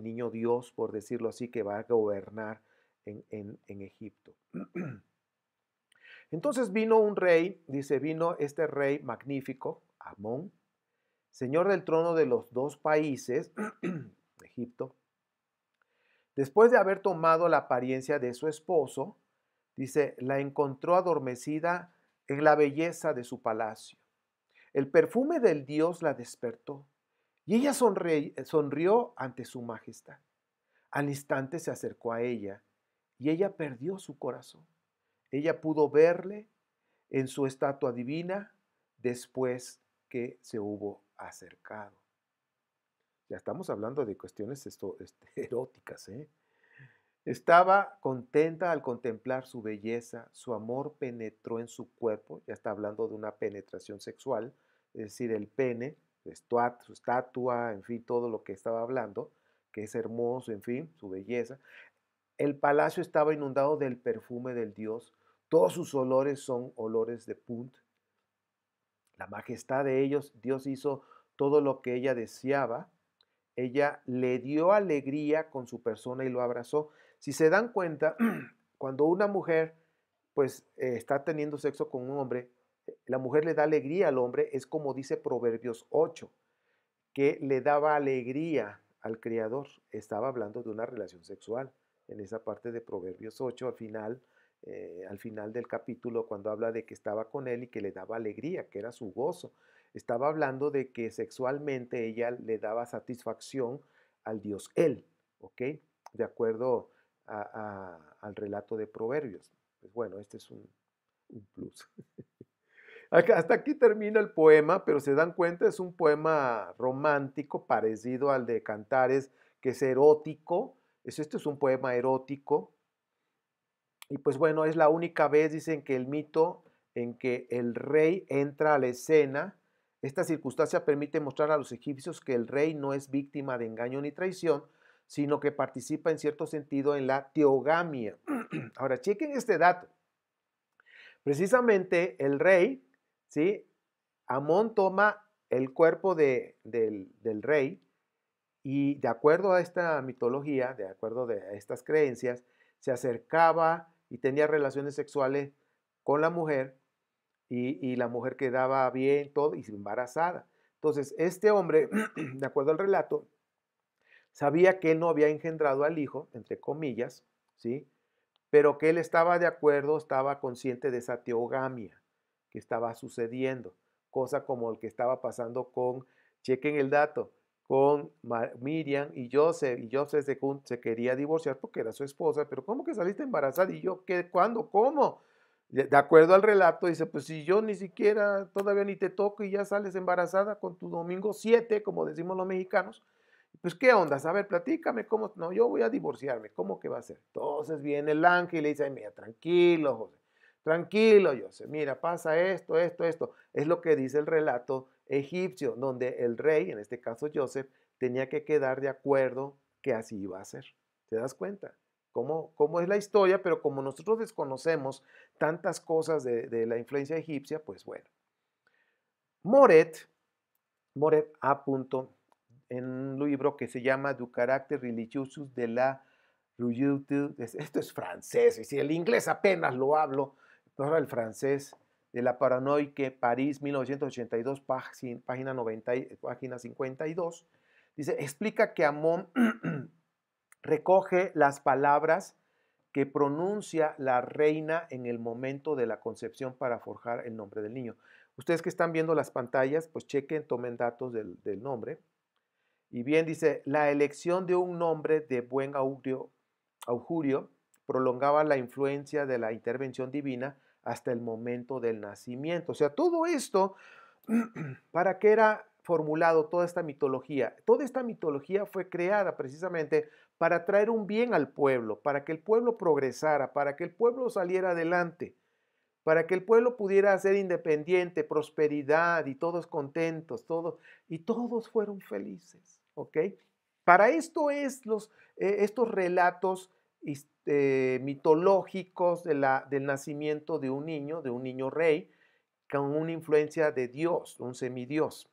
niño Dios, por decirlo así, que va a gobernar en, en Egipto. <clears throat> Entonces vino un rey, dice, vino este rey magnífico, Amón, señor del trono de los dos países, <clears throat> Egipto Después de haber tomado la apariencia de su esposo, dice, la encontró adormecida en la belleza de su palacio. El perfume del Dios la despertó y ella sonrió ante su majestad. Al instante se acercó a ella y ella perdió su corazón. Ella pudo verle en su estatua divina después que se hubo acercado. Ya estamos hablando de cuestiones este, <laughs> eróticas. ¿eh? Estaba contenta al contemplar su belleza, su amor penetró en su cuerpo, ya está hablando de una penetración sexual, es decir, el pene, su estatua, en fin, todo lo que estaba hablando, que es hermoso, en fin, su belleza. El palacio estaba inundado del perfume del dios, todos sus olores son olores de punt. La majestad de ellos, Dios hizo todo lo que ella deseaba, ella le dio alegría con su persona y lo abrazó. Si se dan cuenta, <clears throat> cuando una mujer pues eh, está teniendo sexo con un hombre, la mujer le da alegría al hombre, es como dice Proverbios 8, que le daba alegría al Creador. Estaba hablando de una relación sexual en esa parte de Proverbios 8 al final, eh, al final del capítulo cuando habla de que estaba con él y que le daba alegría, que era su gozo. Estaba hablando de que sexualmente ella le daba satisfacción al Dios él, ¿ok? De acuerdo al relato de Proverbios. Pues bueno, este es un, un plus. <laughs> Hasta aquí termina el poema, pero se dan cuenta, es un poema romántico parecido al de Cantares, que es erótico. Este es un poema erótico, y pues bueno, es la única vez, dicen que el mito en que el rey entra a la escena. Esta circunstancia permite mostrar a los egipcios que el rey no es víctima de engaño ni traición, sino que participa en cierto sentido en la teogamia. <clears throat> Ahora, chequen este dato. Precisamente el rey, ¿sí? Amón toma el cuerpo del, del rey y de acuerdo a esta mitología, de acuerdo a estas creencias, se acercaba y tenía relaciones sexuales con la mujer y, la mujer quedaba bien, todo, y embarazada. Entonces, este hombre, <clears throat> de acuerdo al relato, sabía que él no había engendrado al hijo, entre comillas, ¿sí? pero que él estaba de acuerdo, estaba consciente de esa teogamia que estaba sucediendo, cosa como el que estaba pasando con, chequen el dato, con Miriam y Joseph. Y Joseph se, se quería divorciar porque era su esposa, pero ¿cómo que saliste embarazada? Y yo, ¿qué? ¿Cuándo? ¿Cómo? De acuerdo al relato, dice, pues si yo ni siquiera todavía ni te toco y ya sales embarazada con tu domingo 7, como decimos los mexicanos, pues qué onda, a ver, platícame cómo, no, yo voy a divorciarme, ¿cómo que va a ser? Entonces viene el ángel y le dice, mira, tranquilo, José, tranquilo, José, mira, pasa esto, esto, esto. Es lo que dice el relato egipcio, donde el rey, en este caso Joseph, tenía que quedar de acuerdo que así iba a ser. ¿Te das cuenta? Cómo, cómo es la historia, pero como nosotros desconocemos tantas cosas de, la influencia egipcia, pues bueno. Moret, Moret apuntó en un libro que se llama Du carácter religiosus de la Esto es francés, y si el inglés apenas lo hablo, ahora el francés de la paranoica París 1982, página, 90, página 52, dice, explica que Amón <clears throat> recoge las palabras que pronuncia la reina en el momento de la concepción para forjar el nombre del niño. Ustedes que están viendo las pantallas, pues chequen, tomen datos del, nombre. Y bien, dice, la elección de un nombre de buen augurio, augurio prolongaba la influencia de la intervención divina hasta el momento del nacimiento. O sea, todo esto, <clears throat> ¿para qué era formulado toda esta mitología? Toda esta mitología fue creada precisamente para traer un bien al pueblo, para que el pueblo progresara, para que el pueblo saliera adelante, para que el pueblo pudiera ser independiente, prosperidad y todos contentos, y todos fueron felices, ¿ok? Para esto es los, eh, estos relatos este, mitológicos de la, del nacimiento de un niño, de un niño rey, con una influencia de Dios, un semidios.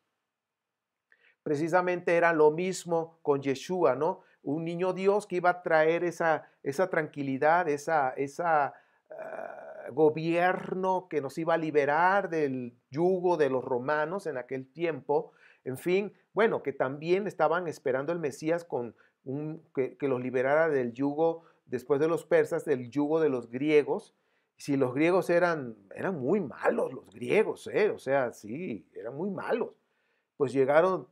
Precisamente era lo mismo con Yeshua, ¿no? Un niño Dios que iba a traer esa, esa tranquilidad, esa, esa ah, gobierno que nos iba a liberar del yugo de los romanos en aquel tiempo. En fin, bueno, que también estaban esperando el Mesías con un, que los liberara del yugo después de los persas, del yugo de los griegos. Si los griegos eran, eran muy malos, los griegos, ¿eh? o sea, sí, eran muy malos. Pues llegaron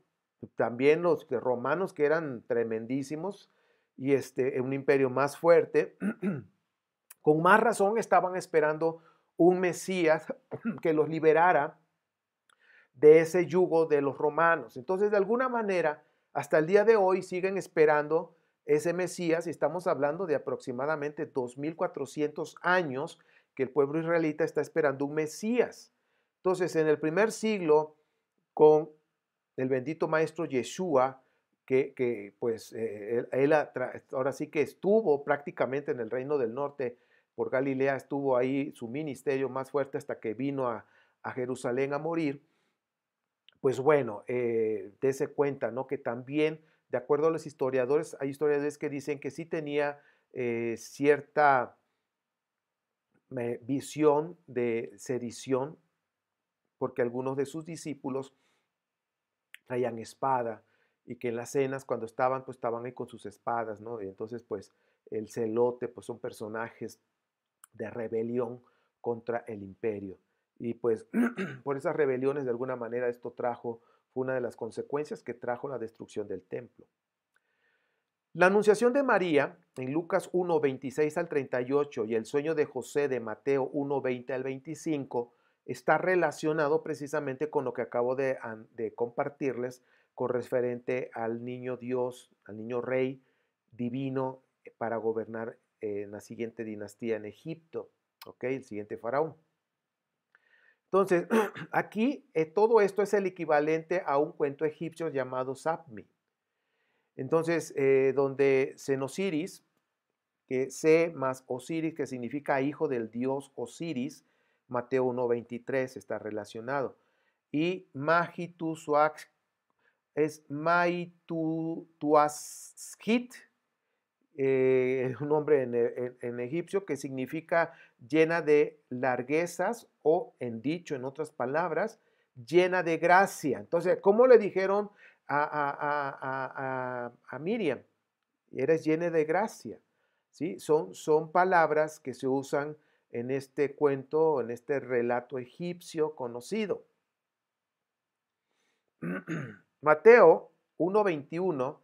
también los romanos que eran tremendísimos y este, un imperio más fuerte. <clears throat> Con más razón estaban esperando un Mesías <clears throat> que los liberara de ese yugo de los romanos. Entonces, de alguna manera, hasta el día de hoy siguen esperando ese Mesías, y estamos hablando de aproximadamente 2400 años que el pueblo israelita está esperando un Mesías. Entonces, en el primer siglo, con el bendito maestro Yeshua, que, pues eh, él, ahora sí que estuvo prácticamente en el reino del norte, por Galilea estuvo ahí su ministerio más fuerte hasta que vino a, Jerusalén a morir. Pues bueno, eh, dése cuenta, ¿no? Que también de acuerdo a los historiadores, hay historiadores que dicen que sí tenía eh, cierta visión de sedición, porque algunos de sus discípulos traían espada y que en las cenas cuando estaban, pues estaban ahí con sus espadas, ¿no? Y entonces, pues el celote, pues son personajes de rebelión contra el imperio. Y pues <clears throat> por esas rebeliones, de alguna manera, esto trajo fue una de las consecuencias que trajo la destrucción del templo. La anunciación de María en Lucas 1, al 38 y el sueño de José de Mateo 1, al 25 está relacionado precisamente con lo que acabo de, compartirles con referente al niño Dios, al niño rey divino eh, para gobernar en eh, la siguiente dinastía en Egipto, el siguiente faraón. Entonces, <clears throat> aquí eh, todo esto es el equivalente a un cuento egipcio llamado Sapmi. Entonces, eh, donde Senosiris, que C más Osiris, que significa hijo del dios Osiris, Mateo 1.23 está relacionado. Y Mahitusuak es eh, es un nombre e, en, egipcio que significa llena de larguezas o, en dicho, en otras palabras, llena de gracia. Entonces, ¿cómo le dijeron a, Miriam? Eres llena de gracia. ¿Sí? Son, son palabras que se usan en este cuento, en este relato egipcio conocido. <clears throat> Mateo 1.21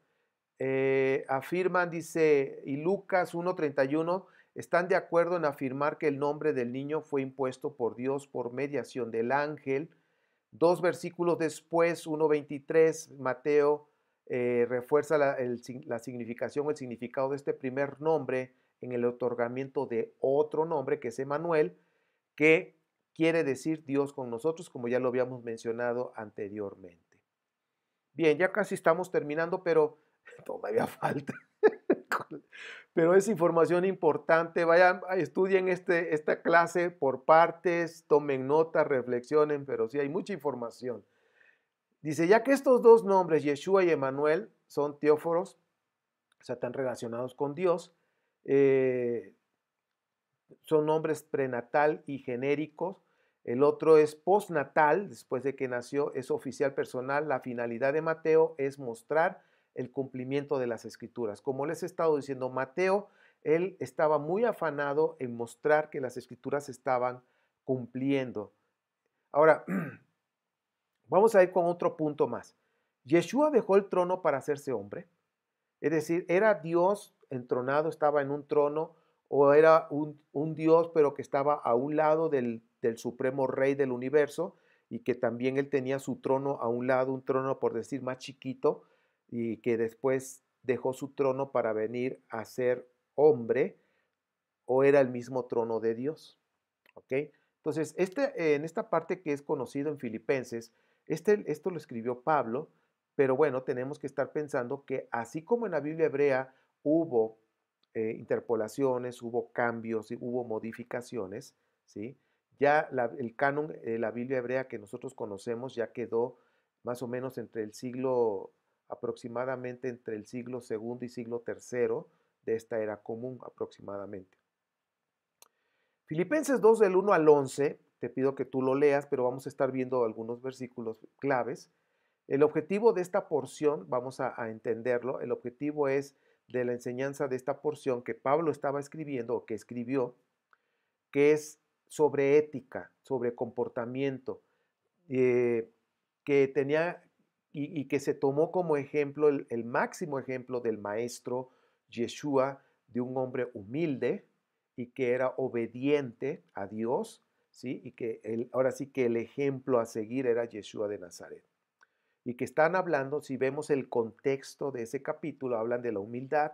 eh, afirman, dice, y Lucas 1.31, están de acuerdo en afirmar que el nombre del niño fue impuesto por Dios por mediación del ángel. Dos versículos después, 1.23, Mateo eh, refuerza la, significación el significado de este primer nombre en el otorgamiento de otro nombre, que es Emanuel, que quiere decir Dios con nosotros, como ya lo habíamos mencionado anteriormente. Bien, ya casi estamos terminando, pero <laughs> todavía falta. <laughs> Pero es información importante. Vayan, estudien este, esta clase por partes, tomen notas, reflexionen, pero sí hay mucha información. Dice, ya que estos dos nombres, Yeshua y Emanuel, son teóforos, o sea, están relacionados con Dios, eh, son nombres prenatal y genéricos. El otro es postnatal, después de que nació, es oficial personal. La finalidad de Mateo es mostrar el cumplimiento de las escrituras. Como les he estado diciendo, Mateo, él estaba muy afanado en mostrar que las escrituras estaban cumpliendo. Ahora, <clears throat> vamos a ir con otro punto más. Yeshua dejó el trono para hacerse hombre. Es decir, era Dios entronado, estaba en un trono, o era un, Dios, pero que estaba a un lado del, del, supremo rey del universo, y que también él tenía su trono a un lado, un trono, por decir, más chiquito, y que después dejó su trono para venir a ser hombre o era el mismo trono de Dios. ¿Ok? Entonces, este, en esta parte que es conocido en Filipenses, este, esto lo escribió Pablo, pero bueno, tenemos que estar pensando que así como en la Biblia hebrea hubo eh, interpolaciones, hubo cambios, y hubo modificaciones, ¿sí? ya el canon, de la Biblia hebrea que nosotros conocemos ya quedó más o menos entre el siglo aproximadamente entre el siglo II y siglo III de esta era común aproximadamente. Filipenses 2 del 1 al 11, te pido que tú lo leas, pero vamos a estar viendo algunos versículos claves. El objetivo de esta porción, vamos a, entenderlo, el objetivo es de la enseñanza de esta porción que Pablo estaba escribiendo o que escribió, que es sobre ética, sobre comportamiento, eh, que tenía y, que se tomó como ejemplo, el, máximo ejemplo del maestro Yeshua, de un hombre humilde y que era obediente a Dios, ¿sí? Y que ahora sí que el ejemplo a seguir era Yeshua de Nazaret. Y que están hablando, si vemos el contexto de ese capítulo, hablan de la humildad,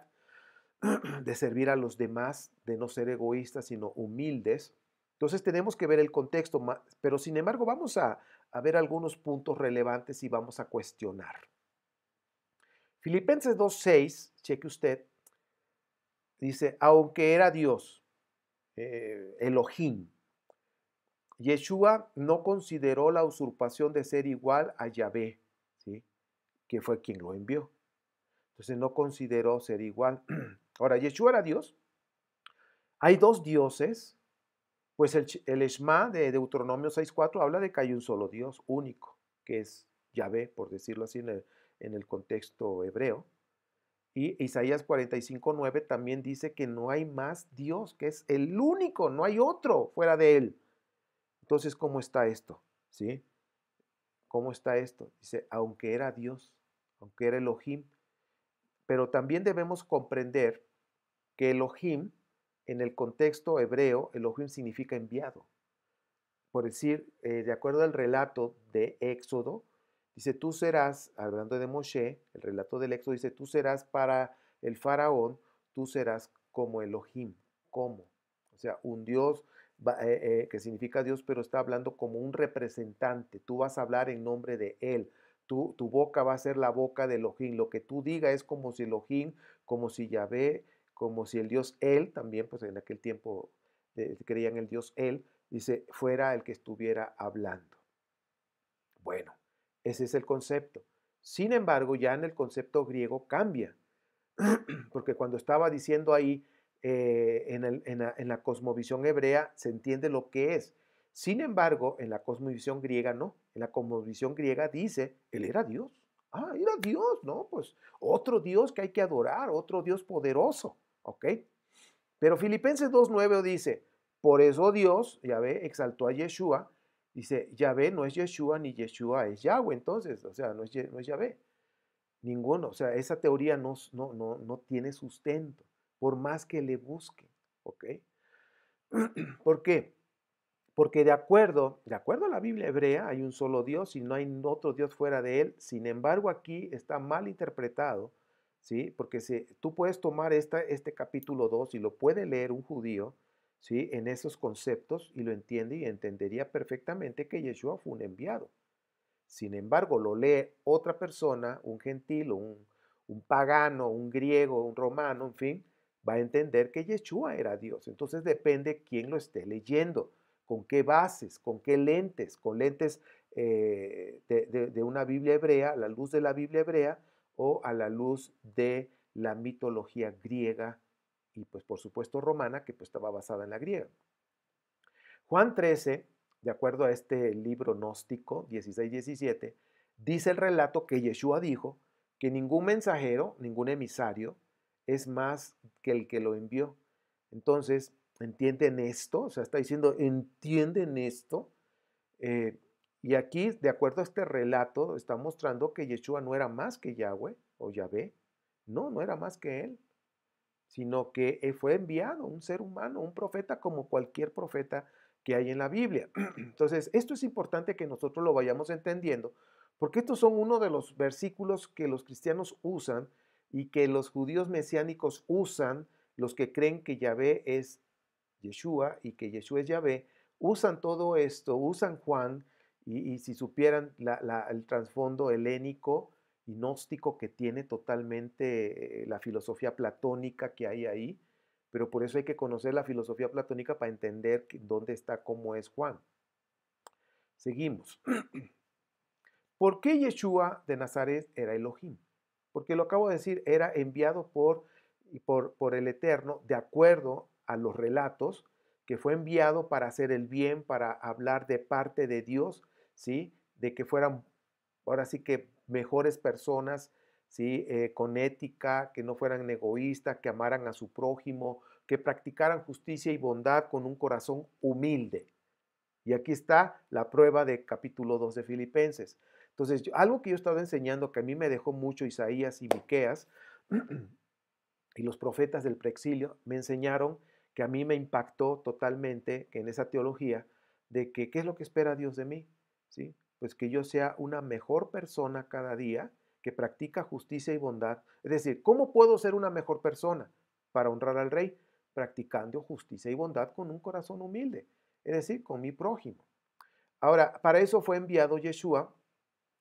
<clears throat> de servir a los demás, de no ser egoístas, sino humildes. Entonces tenemos que ver el contexto, pero sin embargo vamos a, a ver algunos puntos relevantes y vamos a cuestionar. Filipenses 2.6, cheque usted, dice, aunque era Dios, eh, Elohim, Yeshua no consideró la usurpación de ser igual a Yahvé, ¿sí? que fue quien lo envió. Entonces no consideró ser igual. <clears throat> Ahora, Yeshua era Dios. Hay dos dioses, pues el, el Eshma de Deuteronomio 6.4 habla de que hay un solo Dios único, que es Yahvé, por decirlo así en el, en el contexto hebreo. Y Isaías 45.9 también dice que no hay más Dios, que es el único, no hay otro fuera de él. Entonces, ¿cómo está esto? ¿Sí? ¿Cómo está esto? Dice, aunque era Dios, aunque era Elohim, pero también debemos comprender que Elohim en el contexto hebreo, Elohim significa enviado. Por decir, eh, de acuerdo al relato de Éxodo, dice, tú serás, hablando de Moshe, el relato del Éxodo dice, tú serás para el faraón, tú serás como Elohim, como, o sea, un Dios eh, eh, que significa Dios, pero está hablando como un representante, tú vas a hablar en nombre de Él, tú, tu boca va a ser la boca de Elohim, lo que tú digas es como si Elohim, como si Yahvé como si el Dios Él, también pues en aquel tiempo eh, creían el Dios Él, dice, fuera el que estuviera hablando. Bueno, ese es el concepto. Sin embargo, ya en el concepto griego cambia, <clears throat> porque cuando estaba diciendo ahí eh, en, la, en la cosmovisión hebrea se entiende lo que es. Sin embargo, en la cosmovisión griega no. En la cosmovisión griega dice, Él era Dios. Ah, era Dios, ¿no? Pues otro Dios que hay que adorar, otro Dios poderoso. ¿Ok? Pero Filipenses 2.9 dice, por eso Dios, Yahvé, exaltó a Yeshua. Dice, Yahvé no es Yeshua ni Yeshua es Yahweh, entonces, o sea, no es, no es Yahvé. Ninguno, o sea, esa teoría no, no, no tiene sustento, por más que le busquen, ¿ok? <clears throat> ¿Por qué? Porque de acuerdo, de acuerdo a la Biblia hebrea, hay un solo Dios y no hay otro Dios fuera de él. Sin embargo, aquí está mal interpretado porque si, tú puedes tomar esta, este capítulo 2 y lo puede leer un judío, ¿sí? En esos conceptos y lo entiende y entendería perfectamente que Yeshua fue un enviado. Sin embargo, lo lee otra persona, un gentil, un, un pagano, un griego, un romano, en fin, va a entender que Yeshua era Dios. Entonces depende quién lo esté leyendo, con qué bases, con qué lentes, con lentes eh, de, de una Biblia hebrea, la luz de la Biblia hebrea, o a la luz de la mitología griega y pues por supuesto romana, que pues estaba basada en la griega. Juan 13, de acuerdo a este libro gnóstico 16-17, dice el relato que Yeshua dijo que ningún mensajero, ningún emisario, es más que el que lo envió. Entonces, ¿entienden esto? O sea, está diciendo, ¿entienden esto? Eh, y aquí, de acuerdo a este relato, está mostrando que Yeshua no era más que Yahweh o Yahvé. No, no era más que él, sino que eh, fue enviado un ser humano, un profeta como cualquier profeta que hay en la Biblia. <clears throat> Entonces, esto es importante que nosotros lo vayamos entendiendo, porque estos son uno de los versículos que los cristianos usan y que los judíos mesiánicos usan, los que creen que Yahvé es Yeshua y que Yeshua es Yahvé, usan todo esto, usan Juan y, si supieran el trasfondo helénico y gnóstico que tiene totalmente eh, la filosofía platónica que hay ahí, pero por eso hay que conocer la filosofía platónica para entender dónde está, cómo es Juan. Seguimos. <clears throat> ¿Por qué Yeshua de Nazaret era Elohim? Porque lo acabo de decir, era enviado por, por el Eterno de acuerdo a los relatos que fue enviado para hacer el bien, para hablar de parte de Dios de que fueran, ahora sí que mejores personas, ¿sí? Eh, con ética, que no fueran egoístas, que amaran a su prójimo, que practicaran justicia y bondad con un corazón humilde. Y aquí está la prueba de capítulo 2 de Filipenses. Entonces, algo que yo he enseñando que a mí me dejó mucho Isaías y Miqueas <clears throat> y los profetas del preexilio me enseñaron que a mí me impactó totalmente en esa teología de que qué es lo que espera Dios de mí. Pues que yo sea una mejor persona cada día que practica justicia y bondad. Es decir, ¿cómo puedo ser una mejor persona para honrar al rey? Practicando justicia y bondad con un corazón humilde, es decir, con mi prójimo. Ahora, para eso fue enviado Yeshua,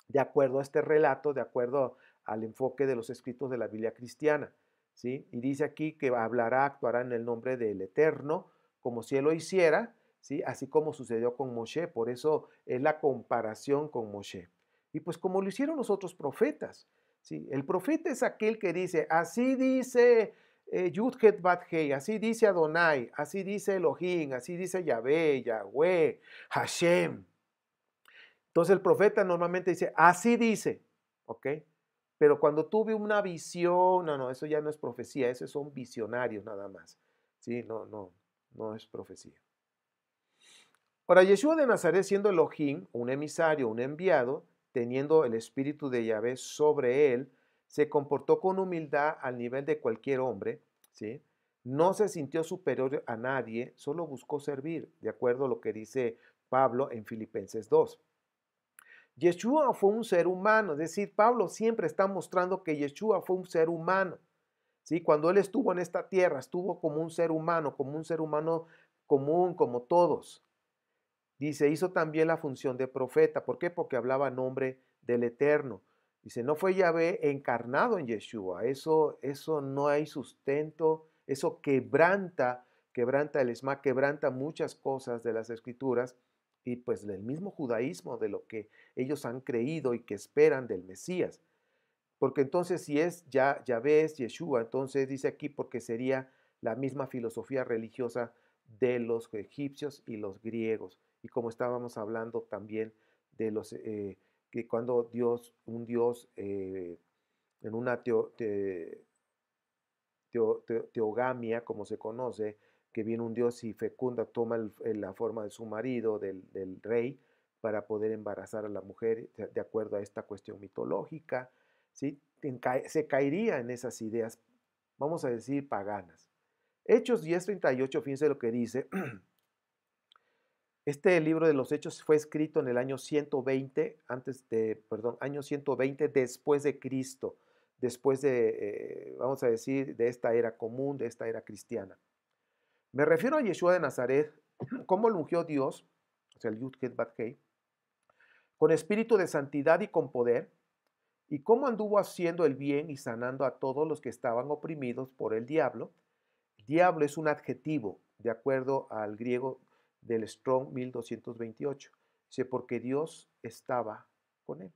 de acuerdo a este relato, de acuerdo al enfoque de los escritos de la Biblia cristiana. ¿sí? Y dice aquí que hablará, actuará en el nombre del Eterno, como si él lo hiciera, ¿sí? Así como sucedió con Moshe, por eso es la comparación con Moshe. Y pues como lo hicieron los otros profetas, ¿sí? El profeta es aquel que dice, así dice eh, Yudhet hei así dice Adonai, así dice Elohim, así dice Yahvé, Yahweh, Hashem. Entonces el profeta normalmente dice, así dice, ¿ok? Pero cuando tuve una visión, no, no, eso ya no es profecía, esos son visionarios nada más, ¿sí? No, no, no es profecía. Ahora, Yeshua de Nazaret, siendo Elohim, un emisario, un enviado, teniendo el espíritu de Yahvé sobre él, se comportó con humildad al nivel de cualquier hombre, ¿sí? No se sintió superior a nadie, solo buscó servir, de acuerdo a lo que dice Pablo en Filipenses 2. Yeshua fue un ser humano, es decir, Pablo siempre está mostrando que Yeshua fue un ser humano. ¿sí? Cuando él estuvo en esta tierra, estuvo como un ser humano, como un ser humano común, como todos se hizo también la función de profeta. ¿Por qué? Porque hablaba nombre del Eterno. Dice, no fue Yahvé encarnado en Yeshua. Eso, eso no hay sustento. Eso quebranta, quebranta el esma, quebranta muchas cosas de las escrituras y pues del mismo judaísmo, de lo que ellos han creído y que esperan del Mesías. Porque entonces si es ya, Yahvé es Yeshua, entonces dice aquí porque sería la misma filosofía religiosa de los egipcios y los griegos y como estábamos hablando también de los eh, que cuando Dios, un Dios eh, en una teogamia, como se conoce, que viene un Dios y fecunda, toma la forma de su marido, del, rey, para poder embarazar a la mujer, de acuerdo a esta cuestión mitológica, ¿sí? se caería en esas ideas, vamos a decir, paganas. Hechos 10.38, fíjense lo que dice. <clears throat> Este libro de los Hechos fue escrito en el año 120 antes de, perdón, año 120 después de Cristo, después de, eh, vamos a decir, de esta era común, de esta era cristiana. Me refiero a Yeshua de Nazaret, <clears throat> cómo lo ungió Dios, o sea, el con espíritu de santidad y con poder, y cómo anduvo haciendo el bien y sanando a todos los que estaban oprimidos por el diablo. Diablo es un adjetivo, de acuerdo al griego del Strong 1228. Dice, porque Dios estaba con él.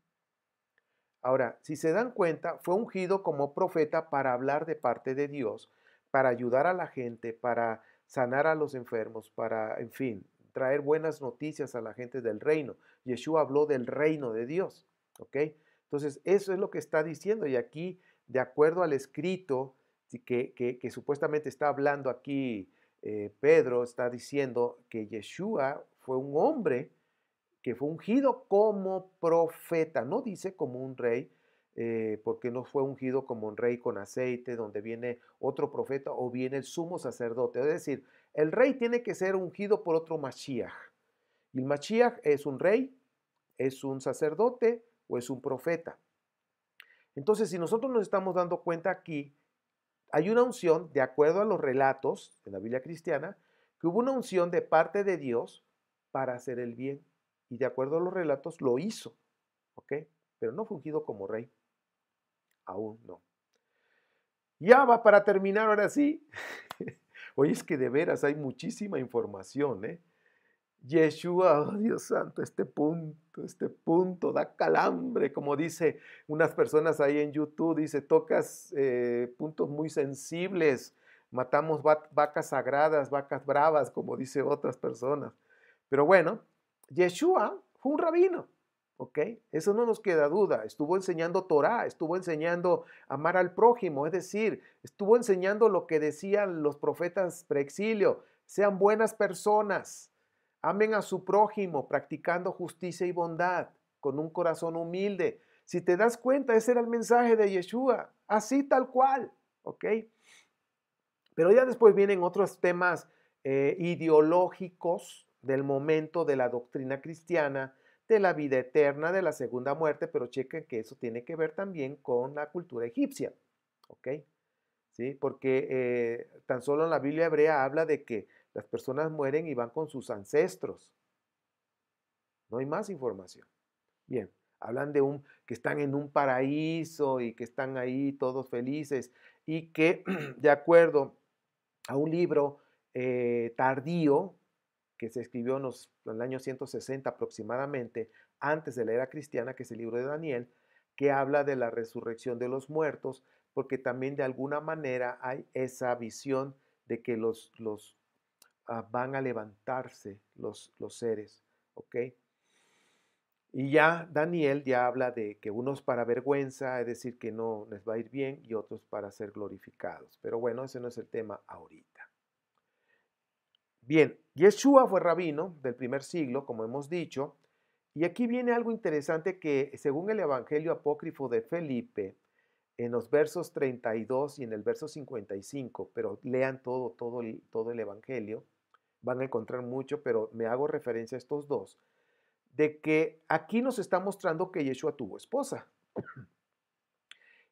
Ahora, si se dan cuenta, fue ungido como profeta para hablar de parte de Dios, para ayudar a la gente, para sanar a los enfermos, para, en fin, traer buenas noticias a la gente del reino. Yeshua habló del reino de Dios, ¿ok? Entonces, eso es lo que está diciendo. Y aquí, de acuerdo al escrito que, que supuestamente está hablando aquí eh, Pedro está diciendo que Yeshua fue un hombre que fue ungido como profeta, no dice como un rey, eh, porque no fue ungido como un rey con aceite, donde viene otro profeta o viene el sumo sacerdote. Es decir, el rey tiene que ser ungido por otro Mashiach. Y el Mashiach es un rey, es un sacerdote o es un profeta. Entonces, si nosotros nos estamos dando cuenta aquí hay una unción, de acuerdo a los relatos en la Biblia cristiana, que hubo una unción de parte de Dios para hacer el bien. Y de acuerdo a los relatos lo hizo, ¿ok? Pero no fungido como rey. Aún no. Ya va para terminar ahora sí. <laughs> Oye, es que de veras hay muchísima información, ¿eh? Yeshua, oh Dios santo, este punto, este punto da calambre, como dice unas personas ahí en YouTube, dice, tocas eh, puntos muy sensibles, matamos vacas sagradas, vacas bravas, como dice otras personas. Pero bueno, Yeshua fue un rabino, ¿ok? Eso no nos queda duda. Estuvo enseñando Torah, estuvo enseñando amar al prójimo, es decir, estuvo enseñando lo que decían los profetas preexilio, sean buenas personas Amen a su prójimo practicando justicia y bondad con un corazón humilde. Si te das cuenta, ese era el mensaje de Yeshua, así tal cual, ¿ok? Pero ya después vienen otros temas eh, ideológicos del momento de la doctrina cristiana, de la vida eterna, de la segunda muerte, pero chequen que eso tiene que ver también con la cultura egipcia, ¿ok? ¿Sí? Porque eh, tan solo en la Biblia hebrea habla de que las personas mueren y van con sus ancestros. No hay más información. Bien, hablan de un que están en un paraíso y que están ahí todos felices y que <clears throat> de acuerdo a un libro eh, tardío que se escribió en, el año 160 aproximadamente, antes de la era cristiana, que es el libro de Daniel, que habla de la resurrección de los muertos, porque también de alguna manera hay esa visión de que los, los Ah, van a levantarse los, los seres, ¿ok? Y ya Daniel ya habla de que unos para vergüenza, es decir, que no les va a ir bien, y otros para ser glorificados. Pero bueno, ese no es el tema ahorita. Bien, Yeshua fue rabino del primer siglo, como hemos dicho, y aquí viene algo interesante que según el Evangelio apócrifo de Felipe, en los versos 32 y en el verso 55, pero lean todo, todo, todo el Evangelio, van a encontrar mucho, pero me hago referencia a estos dos, de que aquí nos está mostrando que Yeshua tuvo esposa.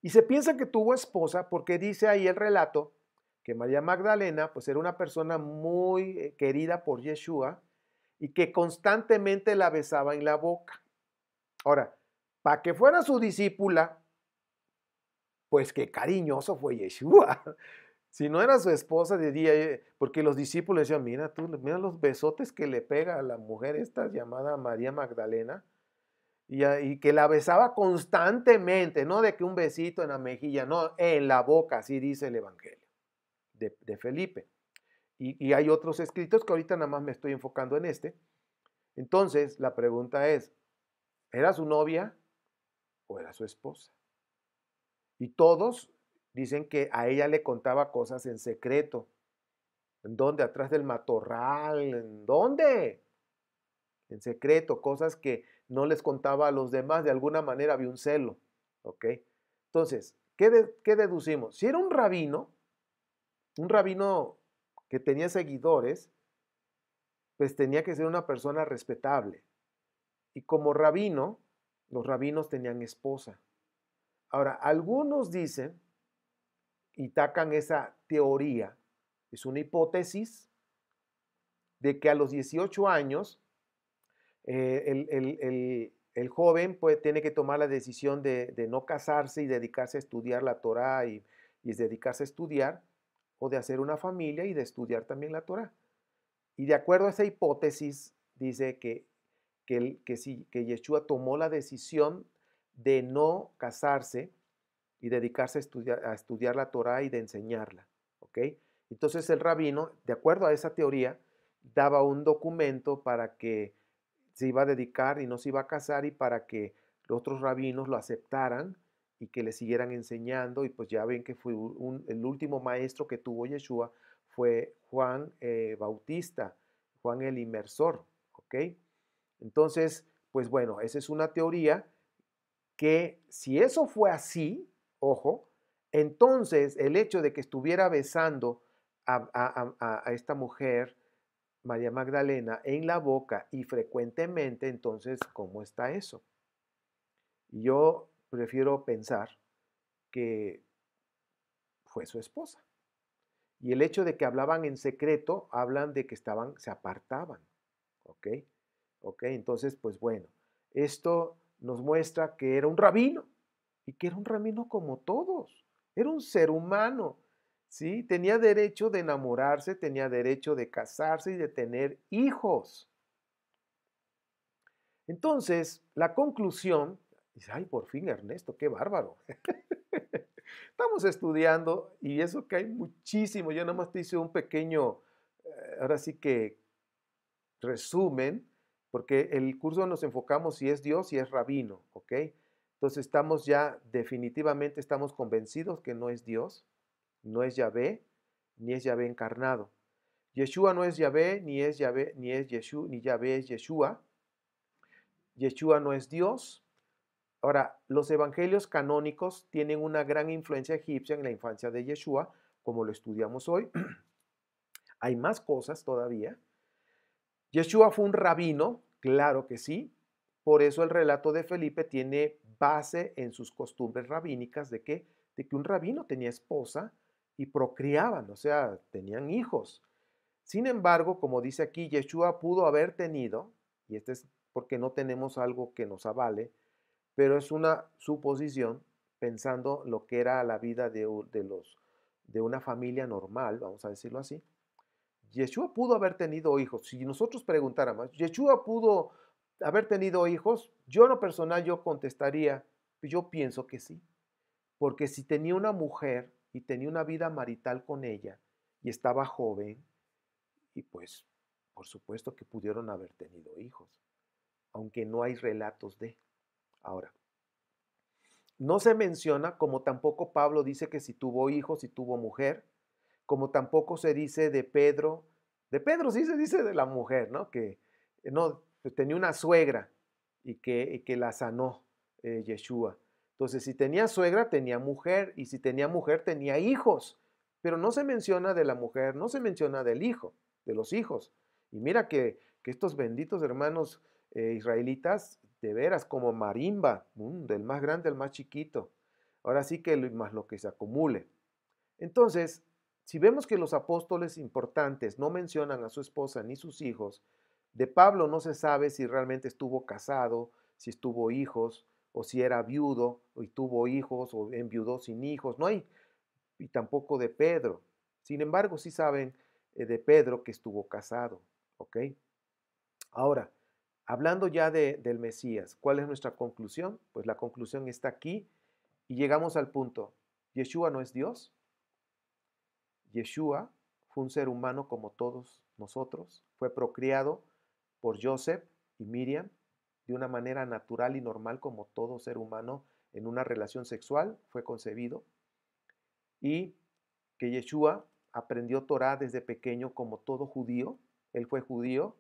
Y se piensa que tuvo esposa porque dice ahí el relato que María Magdalena pues era una persona muy eh, querida por Yeshua y que constantemente la besaba en la boca. Ahora, para que fuera su discípula, pues qué cariñoso fue Yeshua. Si no era su esposa, diría, eh, porque los discípulos decían, mira tú, mira los besotes que le pega a la mujer esta llamada María Magdalena, y, que la besaba constantemente, no de que un besito en la mejilla, no, en la boca, así dice el Evangelio de, Felipe. Y, y hay otros escritos que ahorita nada más me estoy enfocando en este. Entonces, la pregunta es, ¿era su novia o era su esposa? Y todos dicen que a ella le contaba cosas en secreto. ¿En dónde? Atrás del matorral. ¿En dónde? En secreto, cosas que no les contaba a los demás. De alguna manera había un celo. ¿Ok? Entonces, ¿qué, ¿qué deducimos? Si era un rabino, un rabino que tenía seguidores, pues tenía que ser una persona respetable. Y como rabino, los rabinos tenían esposa. Ahora, algunos dicen y tacan esa teoría. Es una hipótesis de que a los 18 años eh, el, joven pues, tiene que tomar la decisión de, no casarse y dedicarse a estudiar la Torah y, y dedicarse a estudiar, o de hacer una familia y de estudiar también la Torah. Y de acuerdo a esa hipótesis, dice que, que, que, sí que Yeshua tomó la decisión de no casarse y dedicarse a estudiar, la Torá y de enseñarla. ¿ok? Entonces el rabino, de acuerdo a esa teoría, daba un documento para que se iba a dedicar y no se iba a casar y para que los otros rabinos lo aceptaran y que le siguieran enseñando. Y pues ya ven que fue el último maestro que tuvo Yeshua fue Juan eh, Bautista, Juan el Inmersor. ¿ok? Entonces, pues bueno, esa es una teoría que si eso fue así, ojo, entonces el hecho de que estuviera besando a, esta mujer, María Magdalena, en la boca y frecuentemente, entonces, ¿cómo está eso? Yo prefiero pensar que fue su esposa. Y el hecho de que hablaban en secreto, hablan de que estaban, se apartaban. ¿Ok? ¿Ok? Entonces, pues bueno, esto nos muestra que era un rabino y que era un rabino como todos, era un ser humano, ¿sí? Tenía derecho de enamorarse, tenía derecho de casarse y de tener hijos. Entonces, la conclusión, dice, ay, por fin Ernesto, qué bárbaro. <laughs> Estamos estudiando y eso que hay muchísimo, yo nada más te hice un pequeño, eh, ahora sí que resumen, porque el curso nos enfocamos si es Dios, si es rabino, ¿ok? Entonces estamos ya definitivamente, estamos convencidos que no es Dios, no es Yahvé, ni es Yahvé encarnado. Yeshua no es Yahvé, ni es Yahvé, ni es Yeshua, ni Yahvé es Yeshua. Yeshua no es Dios. Ahora, los evangelios canónicos tienen una gran influencia egipcia en la infancia de Yeshua, como lo estudiamos hoy. <clears throat> Hay más cosas todavía. Yeshua fue un rabino, claro que sí. Por eso el relato de Felipe tiene base en sus costumbres rabínicas de que, de que un rabino tenía esposa y procreaban, o sea, tenían hijos. Sin embargo, como dice aquí, Yeshua pudo haber tenido, y este es porque no tenemos algo que nos avale, pero es una suposición pensando lo que era la vida de, de, los, de una familia normal, vamos a decirlo así. Yeshua pudo haber tenido hijos. Si nosotros preguntáramos, ¿Yeshua pudo haber tenido hijos? Yo en lo personal yo contestaría, pues, yo pienso que sí, porque si tenía una mujer y tenía una vida marital con ella y estaba joven, y pues por supuesto que pudieron haber tenido hijos, aunque no hay relatos de. Ahora, no se menciona, como tampoco Pablo dice que si tuvo hijos, y tuvo mujer, como tampoco se dice de Pedro, de Pedro sí se dice de la mujer, ¿no? Que no, pues, tenía una suegra, y que, la sanó eh, Yeshua. Entonces, si tenía suegra, tenía mujer, y si tenía mujer, tenía hijos, pero no se menciona de la mujer, no se menciona del hijo, de los hijos. Y mira que, estos benditos hermanos eh, israelitas, de veras, como marimba, mm, del más grande al más chiquito, ahora sí que más lo que se acumule. Entonces, si vemos que los apóstoles importantes no mencionan a su esposa ni sus hijos, de Pablo no se sabe si realmente estuvo casado, si estuvo hijos, o si era viudo y tuvo hijos, o enviudó sin hijos, no hay, y tampoco de Pedro. Sin embargo, sí saben eh, de Pedro que estuvo casado, ¿ok? Ahora, hablando ya del Mesías, ¿cuál es nuestra conclusión? Pues la conclusión está aquí y llegamos al punto, ¿Yeshua no es Dios? ¿Yeshua fue un ser humano como todos nosotros? ¿Fue procreado? por Joseph y Miriam de una manera natural y normal como todo ser humano en una relación sexual fue concebido y que Yeshua aprendió Torah desde pequeño como todo judío, él fue judío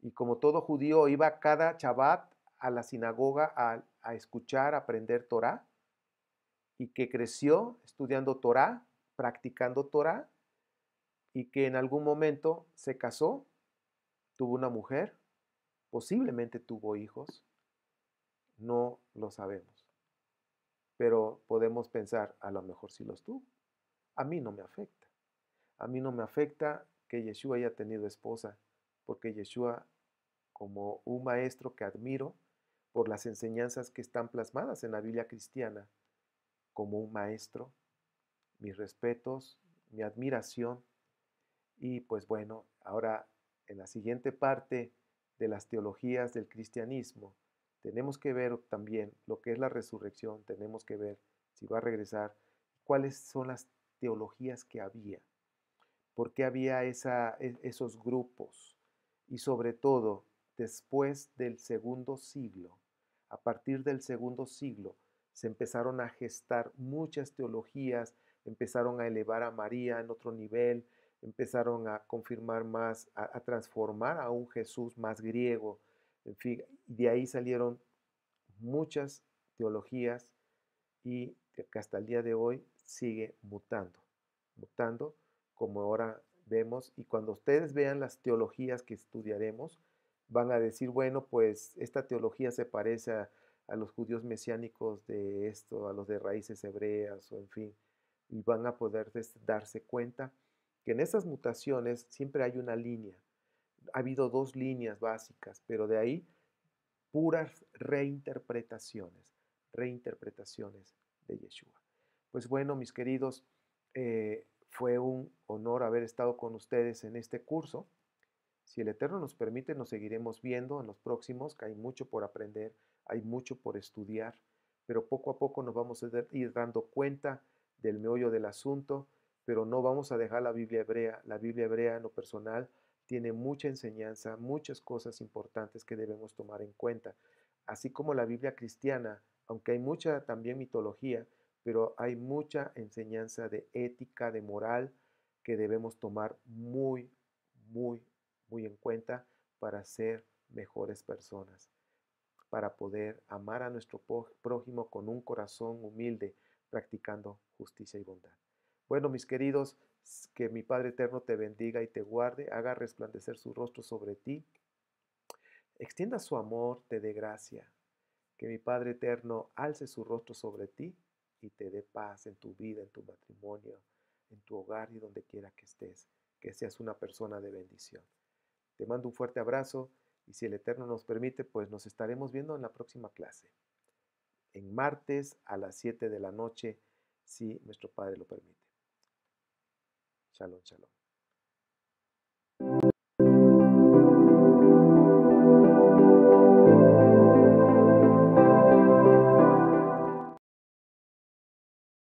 y como todo judío iba cada Shabbat a la sinagoga a, escuchar, aprender Torah y que creció estudiando Torah, practicando Torah y que en algún momento se casó Tuvo una mujer, posiblemente tuvo hijos, no lo sabemos. Pero podemos pensar, a lo mejor sí los tuvo. A mí no me afecta. A mí no me afecta que Yeshua haya tenido esposa, porque Yeshua, como un maestro que admiro por las enseñanzas que están plasmadas en la Biblia cristiana, como un maestro, mis respetos, mi admiración, y pues bueno, ahora en la siguiente parte de las teologías del cristianismo, tenemos que ver también lo que es la resurrección, tenemos que ver si va a regresar, cuáles son las teologías que había, por qué había e, esos grupos y sobre todo después del segundo siglo, a partir del segundo siglo, se empezaron a gestar muchas teologías, empezaron a elevar a María en otro nivel, empezaron a confirmar más, a, transformar a un Jesús más griego. En fin, de ahí salieron muchas teologías y que hasta el día de hoy sigue mutando, mutando como ahora vemos. Y cuando ustedes vean las teologías que estudiaremos, van a decir, bueno, pues esta teología se parece a, a los judíos mesiánicos de esto, a los de raíces hebreas, o en fin, y van a poder darse cuenta que en esas mutaciones siempre hay una línea. Ha habido dos líneas básicas, pero de ahí puras reinterpretaciones, reinterpretaciones de Yeshua. Pues bueno, mis queridos, eh, fue un honor haber estado con ustedes en este curso. Si el Eterno nos permite, nos seguiremos viendo en los próximos, que hay mucho por aprender, hay mucho por estudiar, pero poco a poco nos vamos a ir dando cuenta del meollo del asunto pero no vamos a dejar la Biblia hebrea. La Biblia hebrea en lo personal tiene mucha enseñanza, muchas cosas importantes que debemos tomar en cuenta. Así como la Biblia cristiana, aunque hay mucha también mitología, pero hay mucha enseñanza de ética, de moral, que debemos tomar muy, muy, muy en cuenta para ser mejores personas, para poder amar a nuestro prójimo con un corazón humilde, practicando justicia y bondad. Bueno, mis queridos, que mi Padre Eterno te bendiga y te guarde, haga resplandecer su rostro sobre ti, extienda su amor, te dé gracia. Que mi Padre Eterno alce su rostro sobre ti y te dé paz en tu vida, en tu matrimonio, en tu hogar y donde quiera que estés. Que seas una persona de bendición. Te mando un fuerte abrazo y si el Eterno nos permite, pues nos estaremos viendo en la próxima clase. En martes a las 7 de la noche, si nuestro Padre lo permite. Chalo chalo